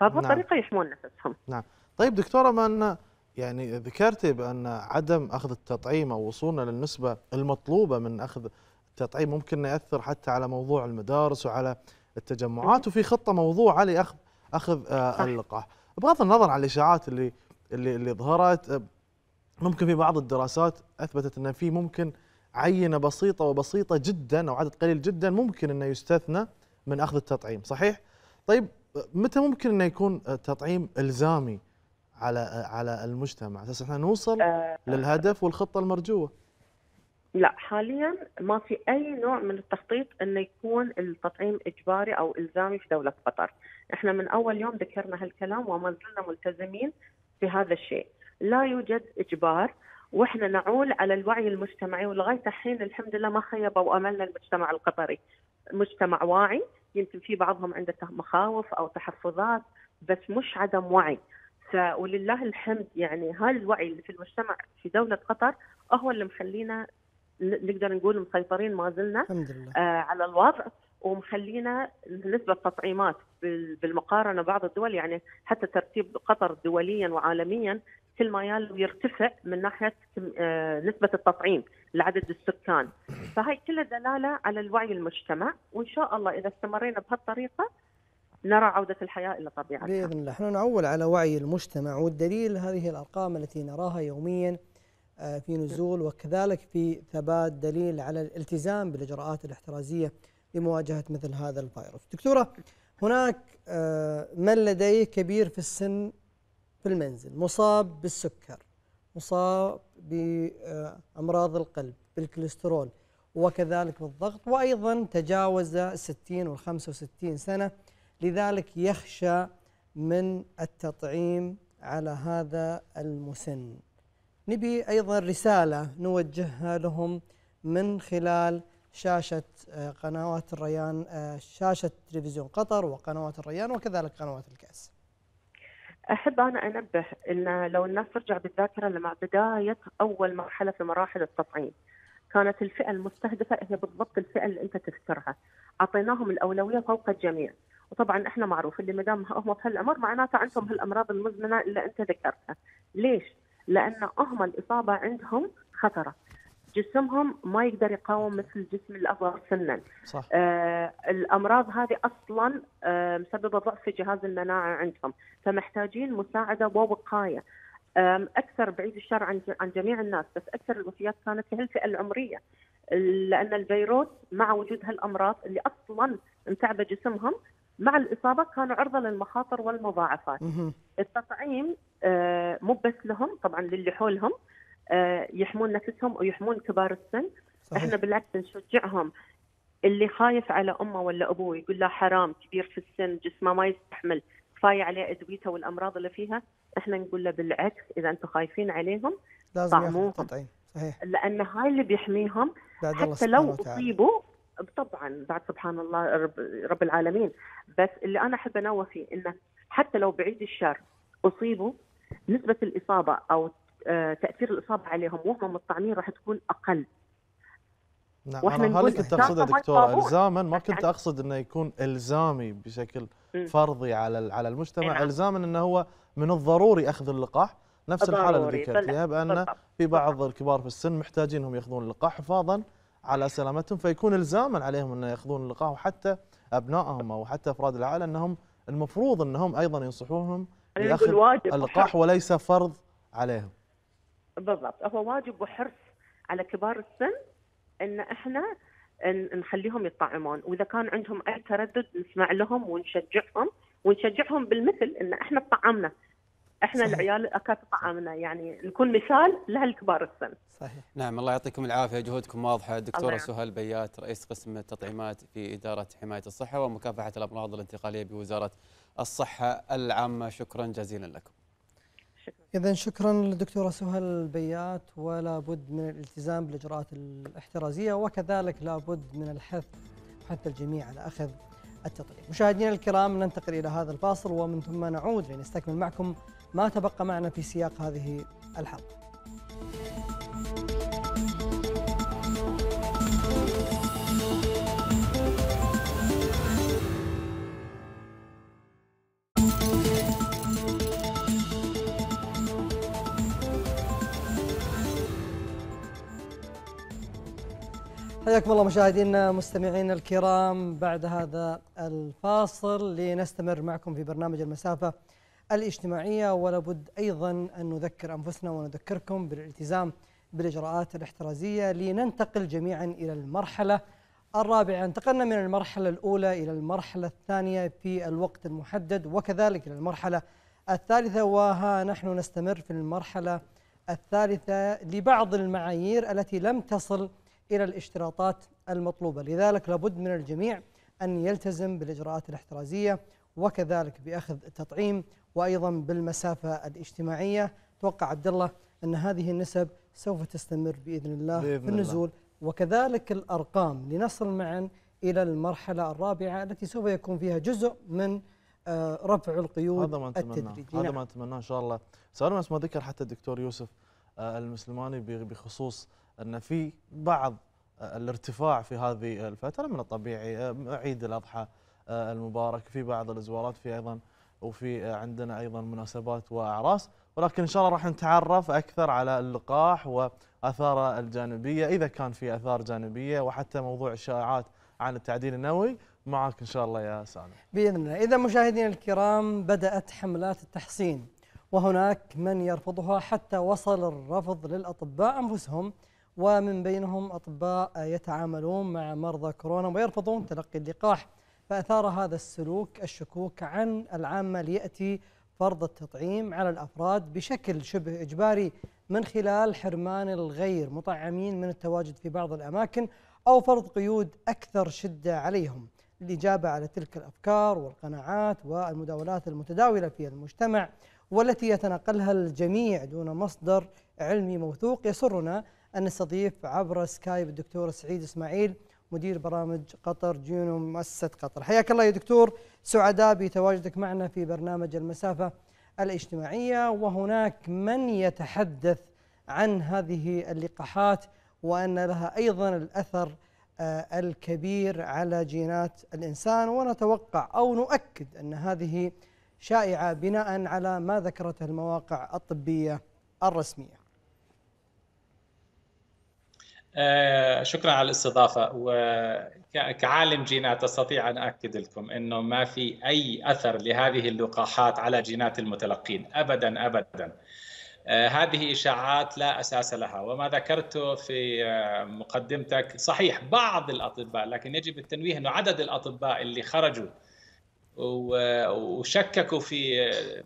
فبهالطريقه نعم. يحمون نفسهم نعم طيب دكتوره ما أن يعني ذكرتي بان عدم اخذ التطعيم او وصولنا للنسبه المطلوبه من اخذ التطعيم ممكن ياثر حتى على موضوع المدارس وعلى التجمعات وفي خطه موضوعه لاخذ اخذ اللقاح آه، بغض النظر عن الاشاعات اللي اللي اللي ظهرت ممكن في بعض الدراسات اثبتت ان في ممكن عينه بسيطه وبسيطه جدا او عدد قليل جدا ممكن انه يستثنى من اخذ التطعيم صحيح طيب متى ممكن انه يكون التطعيم الزامي على على المجتمع اساس احنا نوصل آه. للهدف والخطه المرجوه لا حاليا ما في اي نوع من التخطيط انه يكون التطعيم اجباري او الزامي في دوله قطر احنا من اول يوم ذكرنا هالكلام وما زلنا ملتزمين في هذا الشيء لا يوجد اجبار واحنا نعول على الوعي المجتمعي ولغايه الحين الحمد لله ما خيبوا املنا المجتمع القطري مجتمع واعي يمكن في بعضهم عنده مخاوف او تحفظات بس مش عدم وعي ولله الحمد يعني هالوعي اللي في المجتمع في دوله قطر هو اللي مخلينا نقدر نقول مسيطرين ما زلنا الحمد لله. آه على الوضع ومخلينا نسبة تطعيمات بالمقارنة بعض الدول يعني حتى ترتيب قطر دوليا وعالميا كل ما يالو يرتفع من ناحيه آه، نسبه التطعيم لعدد السكان فهي كلها دلاله على الوعي المجتمع وان شاء الله اذا استمرينا بهالطريقه نرى عودة الحياة إلى طبيعتها بإذن الله احنا نعول على وعي المجتمع والدليل هذه الأرقام التي نراها يوميا آه، في نزول وكذلك في ثبات دليل على الالتزام بالإجراءات الاحترازية لمواجهة مثل هذا الفيروس دكتورة هناك آه، من لديه كبير في السن في المنزل مصاب بالسكر مصاب بأمراض القلب بالكوليسترول وكذلك بالضغط وأيضا تجاوز الستين والخمسة وستين سنة لذلك يخشى من التطعيم على هذا المسن نبي أيضا رسالة نوجهها لهم من خلال شاشة آه، قنوات الريان آه، شاشة تلفزيون قطر وقنوات الريان وكذلك قنوات الكأس احب انا انبه ان لو الناس ترجع بالذاكره لما بدايه اول مرحله في مراحل التطعيم كانت الفئه المستهدفه هي بالضبط الفئه اللي انت تذكرها اعطيناهم الاولويه فوق الجميع وطبعا احنا معروف اللي ما دام هم هالامر معناته عندهم هالامراض المزمنه اللي انت ذكرتها ليش لان هم الاصابه عندهم خطره جسمهم ما يقدر يقاوم مثل جسم الاصغر سنا. صح. آه الامراض هذه اصلا آه مسببه ضعف في جهاز المناعه عندهم، فمحتاجين مساعده ووقايه. آه اكثر بعيد الشر عن عن جميع الناس بس اكثر الوفيات كانت في الفئه العمريه لان الفيروس مع وجود هالامراض اللي اصلا متعبه جسمهم مع الاصابه كانوا عرضه للمخاطر والمضاعفات. التطعيم آه، مو بس لهم طبعا للي حولهم آه، يحمون نفسهم ويحمون كبار السن صحيح. احنا بالعكس نشجعهم اللي خايف على امه ولا ابوه يقول له حرام كبير في السن جسمه ما يستحمل كفايه عليه ادويته والامراض اللي فيها احنا نقول له بالعكس اذا انتم خايفين عليهم لازم صحيح لان هاي اللي بيحميهم حتى لو اصيبوا طبعا بعد سبحان الله رب, رب العالمين بس اللي انا احب انوه فيه انه حتى لو بعيد الشر اصيبوا نسبه الاصابه او آه، تاثير الاصابه عليهم وهم مطعمين راح تكون اقل نعم انا هذا كنت اقصده دكتور الزاما ما كنت اقصد انه يكون الزامي بشكل فرضي على على المجتمع نعم. الزاما انه هو من الضروري اخذ اللقاح نفس الحاله اللي ذكرت فيها بان في بعض الكبار في السن محتاجينهم ياخذون اللقاح حفاظا على سلامتهم فيكون الزاما عليهم ان ياخذون اللقاح وحتى ابنائهم او حتى افراد العائله انهم المفروض انهم ايضا ينصحوهم باخذ اللقاح وليس فرض عليهم بالضبط هو واجب وحرص على كبار السن ان احنا نخليهم يطعمون واذا كان عندهم اي تردد نسمع لهم ونشجعهم ونشجعهم بالمثل ان احنا طعمنا احنا صحيح. العيال اكاد طعمنا يعني نكون مثال لهالكبار السن. صحيح، نعم الله يعطيكم العافيه جهودكم واضحه دكتوره سهى البيات رئيس قسم التطعيمات في اداره حمايه الصحه ومكافحه الامراض الانتقاليه بوزاره الصحه العامه، شكرا جزيلا لكم. شكرا إذا شكرا للدكتورة سهى البيات ولا بد من الالتزام بالإجراءات الاحترازية وكذلك لا بد من الحث حث الجميع على أخذ التطعيم مشاهدينا الكرام ننتقل إلى هذا الفاصل ومن ثم نعود لنستكمل معكم ما تبقى معنا في سياق هذه الحلقة حياكم الله مشاهدينا مستمعينا الكرام بعد هذا الفاصل لنستمر معكم في برنامج المسافة الاجتماعية ولابد أيضا أن نذكر أنفسنا ونذكركم بالالتزام بالإجراءات الاحترازية لننتقل جميعا إلى المرحلة الرابعة انتقلنا من المرحلة الأولى إلى المرحلة الثانية في الوقت المحدد وكذلك إلى المرحلة الثالثة وها نحن نستمر في المرحلة الثالثة لبعض المعايير التي لم تصل إلى الاشتراطات المطلوبة لذلك لابد من الجميع أن يلتزم بالإجراءات الاحترازية وكذلك بأخذ التطعيم وأيضا بالمسافة الاجتماعية توقع عبد الله أن هذه النسب سوف تستمر بإذن الله بإذن في النزول الله. وكذلك الأرقام لنصل معا إلى المرحلة الرابعة التي سوف يكون فيها جزء من آه، رفع القيود هذا ما نتمناه هذا ما نتمناه إن شاء الله سؤال ما ذكر حتى الدكتور يوسف آه، المسلماني بخصوص ان في بعض آه، الارتفاع في هذه الفتره من الطبيعي آه، عيد الاضحى المبارك في بعض الازوارات في ايضا وفي عندنا ايضا مناسبات واعراس ولكن ان شاء الله راح نتعرف اكثر على اللقاح واثاره الجانبيه اذا كان في اثار جانبيه وحتى موضوع الشائعات عن التعديل النووي معك ان شاء الله يا سامي باذن الله اذا مشاهدينا الكرام بدات حملات التحصين وهناك من يرفضها حتى وصل الرفض للأطباء أنفسهم ومن بينهم أطباء يتعاملون مع مرضى كورونا ويرفضون تلقي اللقاح فأثار هذا السلوك الشكوك عن العامة ليأتي فرض التطعيم على الأفراد بشكل شبه إجباري من خلال حرمان الغير مطعمين من التواجد في بعض الأماكن أو فرض قيود أكثر شدة عليهم للإجابة على تلك الأفكار والقناعات والمداولات المتداولة في المجتمع والتي يتناقلها الجميع دون مصدر علمي موثوق يسرنا أن نستضيف عبر سكايب الدكتور سعيد إسماعيل مدير برامج قطر جينو مؤسسة قطر حياك الله يا دكتور سعداء بتواجدك معنا في برنامج المسافة الاجتماعية وهناك من يتحدث عن هذه اللقاحات وأن لها أيضا الأثر آه، الكبير على جينات الإنسان ونتوقع أو نؤكد أن هذه شائعة بناء على ما ذكرته المواقع الطبية الرسمية آه، شكرا على الاستضافة وكعالم جينات أستطيع أن أؤكد لكم أنه ما في أي أثر لهذه اللقاحات على جينات المتلقين أبدا أبدا آه، هذه إشاعات لا أساس لها وما ذكرته في آه، مقدمتك صحيح بعض الأطباء لكن يجب التنويه أنه عدد الأطباء اللي خرجوا وشككوا في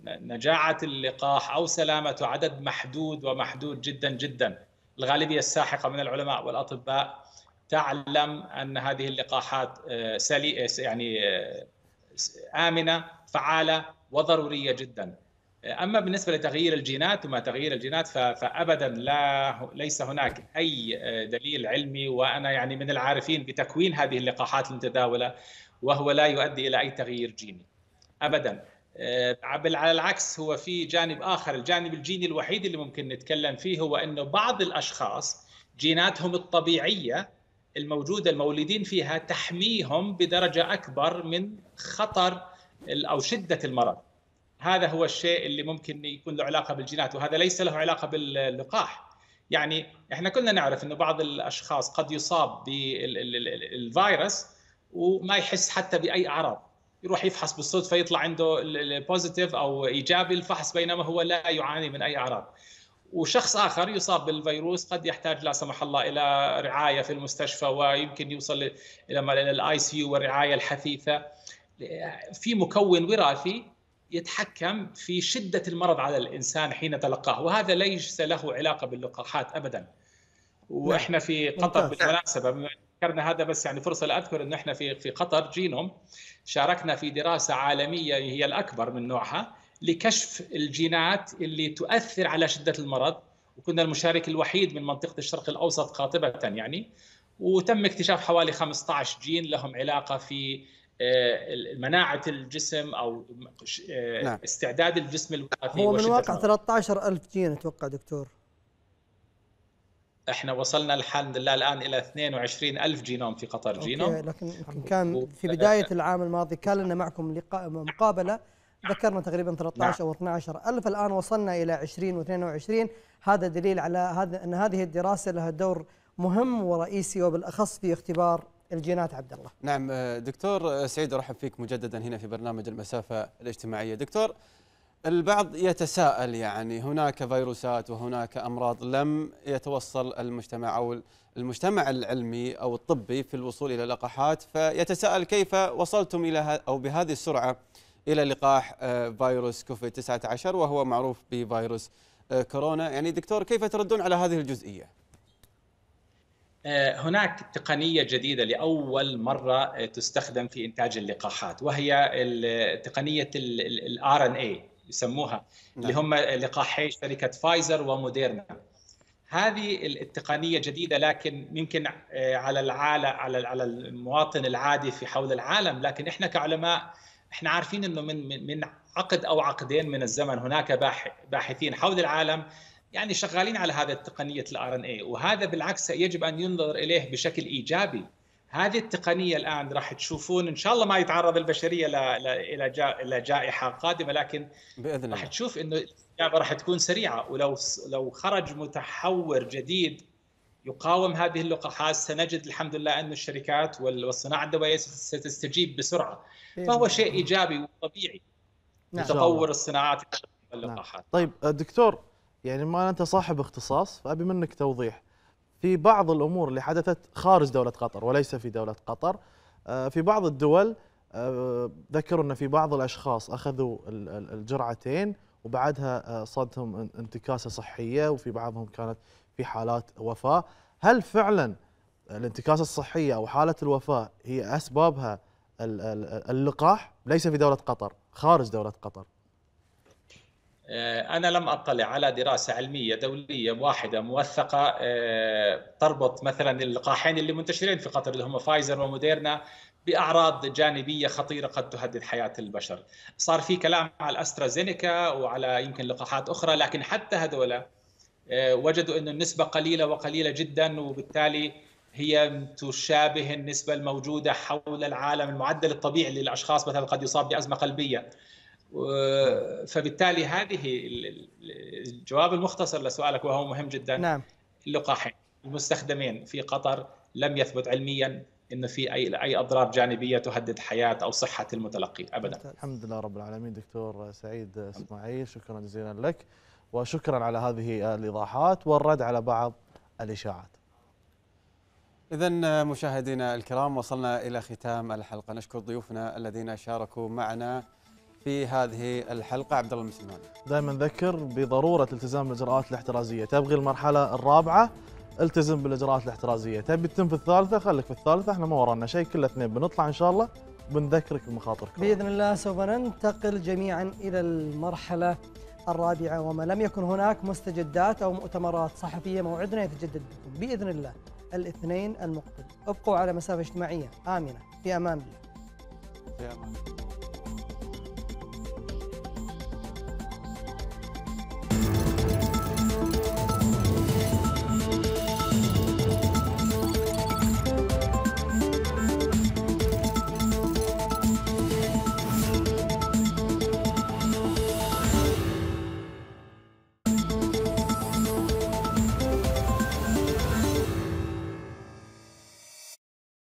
نجاعة اللقاح أو سلامته عدد محدود ومحدود جدا جدا الغالبية الساحقة من العلماء والأطباء تعلم أن هذه اللقاحات آه، سلي... آه، يعني آه، آمنة فعالة وضرورية جدا أما بالنسبة لتغيير الجينات وما تغيير الجينات فأبدا لا ليس هناك أي دليل علمي وأنا يعني من العارفين بتكوين هذه اللقاحات المتداولة وهو لا يؤدي الى اي تغيير جيني ابدا آه، بل على العكس هو في جانب اخر الجانب الجيني الوحيد اللي ممكن نتكلم فيه هو انه بعض الاشخاص جيناتهم الطبيعيه الموجوده المولودين فيها تحميهم بدرجه اكبر من خطر او شده المرض هذا هو الشيء اللي ممكن يكون له علاقه بالجينات وهذا ليس له علاقه باللقاح يعني احنا كلنا نعرف انه بعض الاشخاص قد يصاب بالفيروس وما يحس حتى باي اعراض يروح يفحص بالصدفه يطلع عنده البوزيتيف او ايجابي الفحص بينما هو لا يعاني من اي اعراض وشخص اخر يصاب بالفيروس قد يحتاج لا سمح الله الى رعايه في المستشفى ويمكن يوصل الى الاي سي يو والرعايه الحثيثه في مكون وراثي يتحكم في شده المرض على الانسان حين تلقاه وهذا ليس له علاقه باللقاحات ابدا واحنا في قطر بالمناسبه ذكرنا هذا بس يعني فرصه لاذكر انه احنا في في قطر جينوم شاركنا في دراسه عالميه هي الاكبر من نوعها لكشف الجينات اللي تؤثر على شده المرض وكنا المشارك الوحيد من منطقه الشرق الاوسط قاطبه يعني وتم اكتشاف حوالي 15 جين لهم علاقه في آه، مناعة الجسم أو آه، نعم. استعداد الجسم الوراثي هو من واقع 13000 جين أتوقع دكتور احنا وصلنا الحمد لله الان الى 22 الف جينوم في قطر أوكي. جينوم لكن كان في بدايه العام الماضي كان لنا معكم لقاء مقابله ذكرنا تقريبا 13 نعم. او 12 الف الان وصلنا الى 20 و22 هذا دليل على هذا ان هذه الدراسه لها دور مهم ورئيسي وبالاخص في اختبار الجينات عبد الله. نعم دكتور سعيد ارحب فيك مجددا هنا في برنامج المسافه الاجتماعيه، دكتور البعض يتساءل يعني هناك فيروسات وهناك امراض لم يتوصل المجتمع او المجتمع العلمي او الطبي في الوصول الى لقاحات فيتساءل كيف وصلتم الى او بهذه السرعه الى لقاح آه، فيروس كوفيد 19 وهو معروف بفيروس آه، كورونا يعني دكتور كيف تردون على هذه الجزئيه؟ آه، هناك تقنية جديدة لأول مرة تستخدم في إنتاج اللقاحات وهي تقنية ان RNA إيه. يسموها اللي نعم. هم لقاحي شركه فايزر وموديرنا هذه التقنيه جديده لكن يمكن آه، على العالم على على المواطن العادي في حول العالم لكن احنا كعلماء احنا عارفين انه من من عقد او عقدين من الزمن هناك باحثين حول العالم يعني شغالين على هذه التقنيه الار ان اي وهذا بالعكس يجب ان ينظر اليه بشكل ايجابي هذه التقنيه الان راح تشوفون ان شاء الله ما يتعرض البشريه الى الى جائحه قادمه لكن باذن الله راح تشوف انه الاجابه راح تكون سريعه ولو لو خرج متحور جديد يقاوم هذه اللقاحات سنجد الحمد لله ان الشركات والصناعه الدوائيه ستستجيب بسرعه فهو شيء ايجابي وطبيعي نعم. تطور الصناعات نعم. واللقاحات نعم. طيب دكتور يعني ما انت صاحب اختصاص فابي منك توضيح في بعض الامور اللي حدثت خارج دوله قطر وليس في دوله قطر آه، في بعض الدول آه، ذكروا ان في بعض الاشخاص اخذوا الجرعتين وبعدها آه، صادهم انتكاسه صحيه وفي بعضهم كانت في حالات وفاه هل فعلا الانتكاسه الصحيه او حاله الوفاه هي اسبابها اللقاح ليس في دوله قطر خارج دوله قطر آه، أنا لم أطلع على دراسة علمية دولية واحدة موثقة آه، تربط مثلا اللقاحين اللي منتشرين في قطر اللي هم فايزر وموديرنا باعراض جانبيه خطيره قد تهدد حياه البشر. صار في كلام على الأسترازينيكا وعلى يمكن لقاحات اخرى لكن حتى هذول آه، وجدوا انه النسبه قليله وقليله جدا وبالتالي هي تشابه النسبه الموجوده حول العالم المعدل الطبيعي للاشخاص مثلا قد يصاب بازمه قلبيه فبالتالي هذه الجواب المختصر لسؤالك وهو مهم جدا نعم. اللقاحين المستخدمين في قطر لم يثبت علميا انه في اي اي اضرار جانبيه تهدد حياه او صحه المتلقي ابدا. الحمد لله رب العالمين دكتور سعيد اسماعيل شكرا جزيلا لك وشكرا على هذه الايضاحات والرد على بعض الاشاعات. اذا مشاهدينا الكرام وصلنا الى ختام الحلقه نشكر ضيوفنا الذين شاركوا معنا في هذه الحلقه عبد الله المسلمان. دائما نذكر بضروره التزام الاجراءات الاحترازيه، تبغي المرحله الرابعه التزم بالاجراءات الاحترازيه، تبي تتم في الثالثه خليك في الثالثه احنا ما ورانا شيء كل اثنين بنطلع ان شاء الله بنذكرك بمخاطرك باذن الله سوف ننتقل جميعا الى المرحله الرابعه وما لم يكن هناك مستجدات او مؤتمرات صحفيه موعدنا يتجدد بكم باذن الله الاثنين المقبل، ابقوا على مسافه اجتماعيه امنه في امان الله. في امان الله.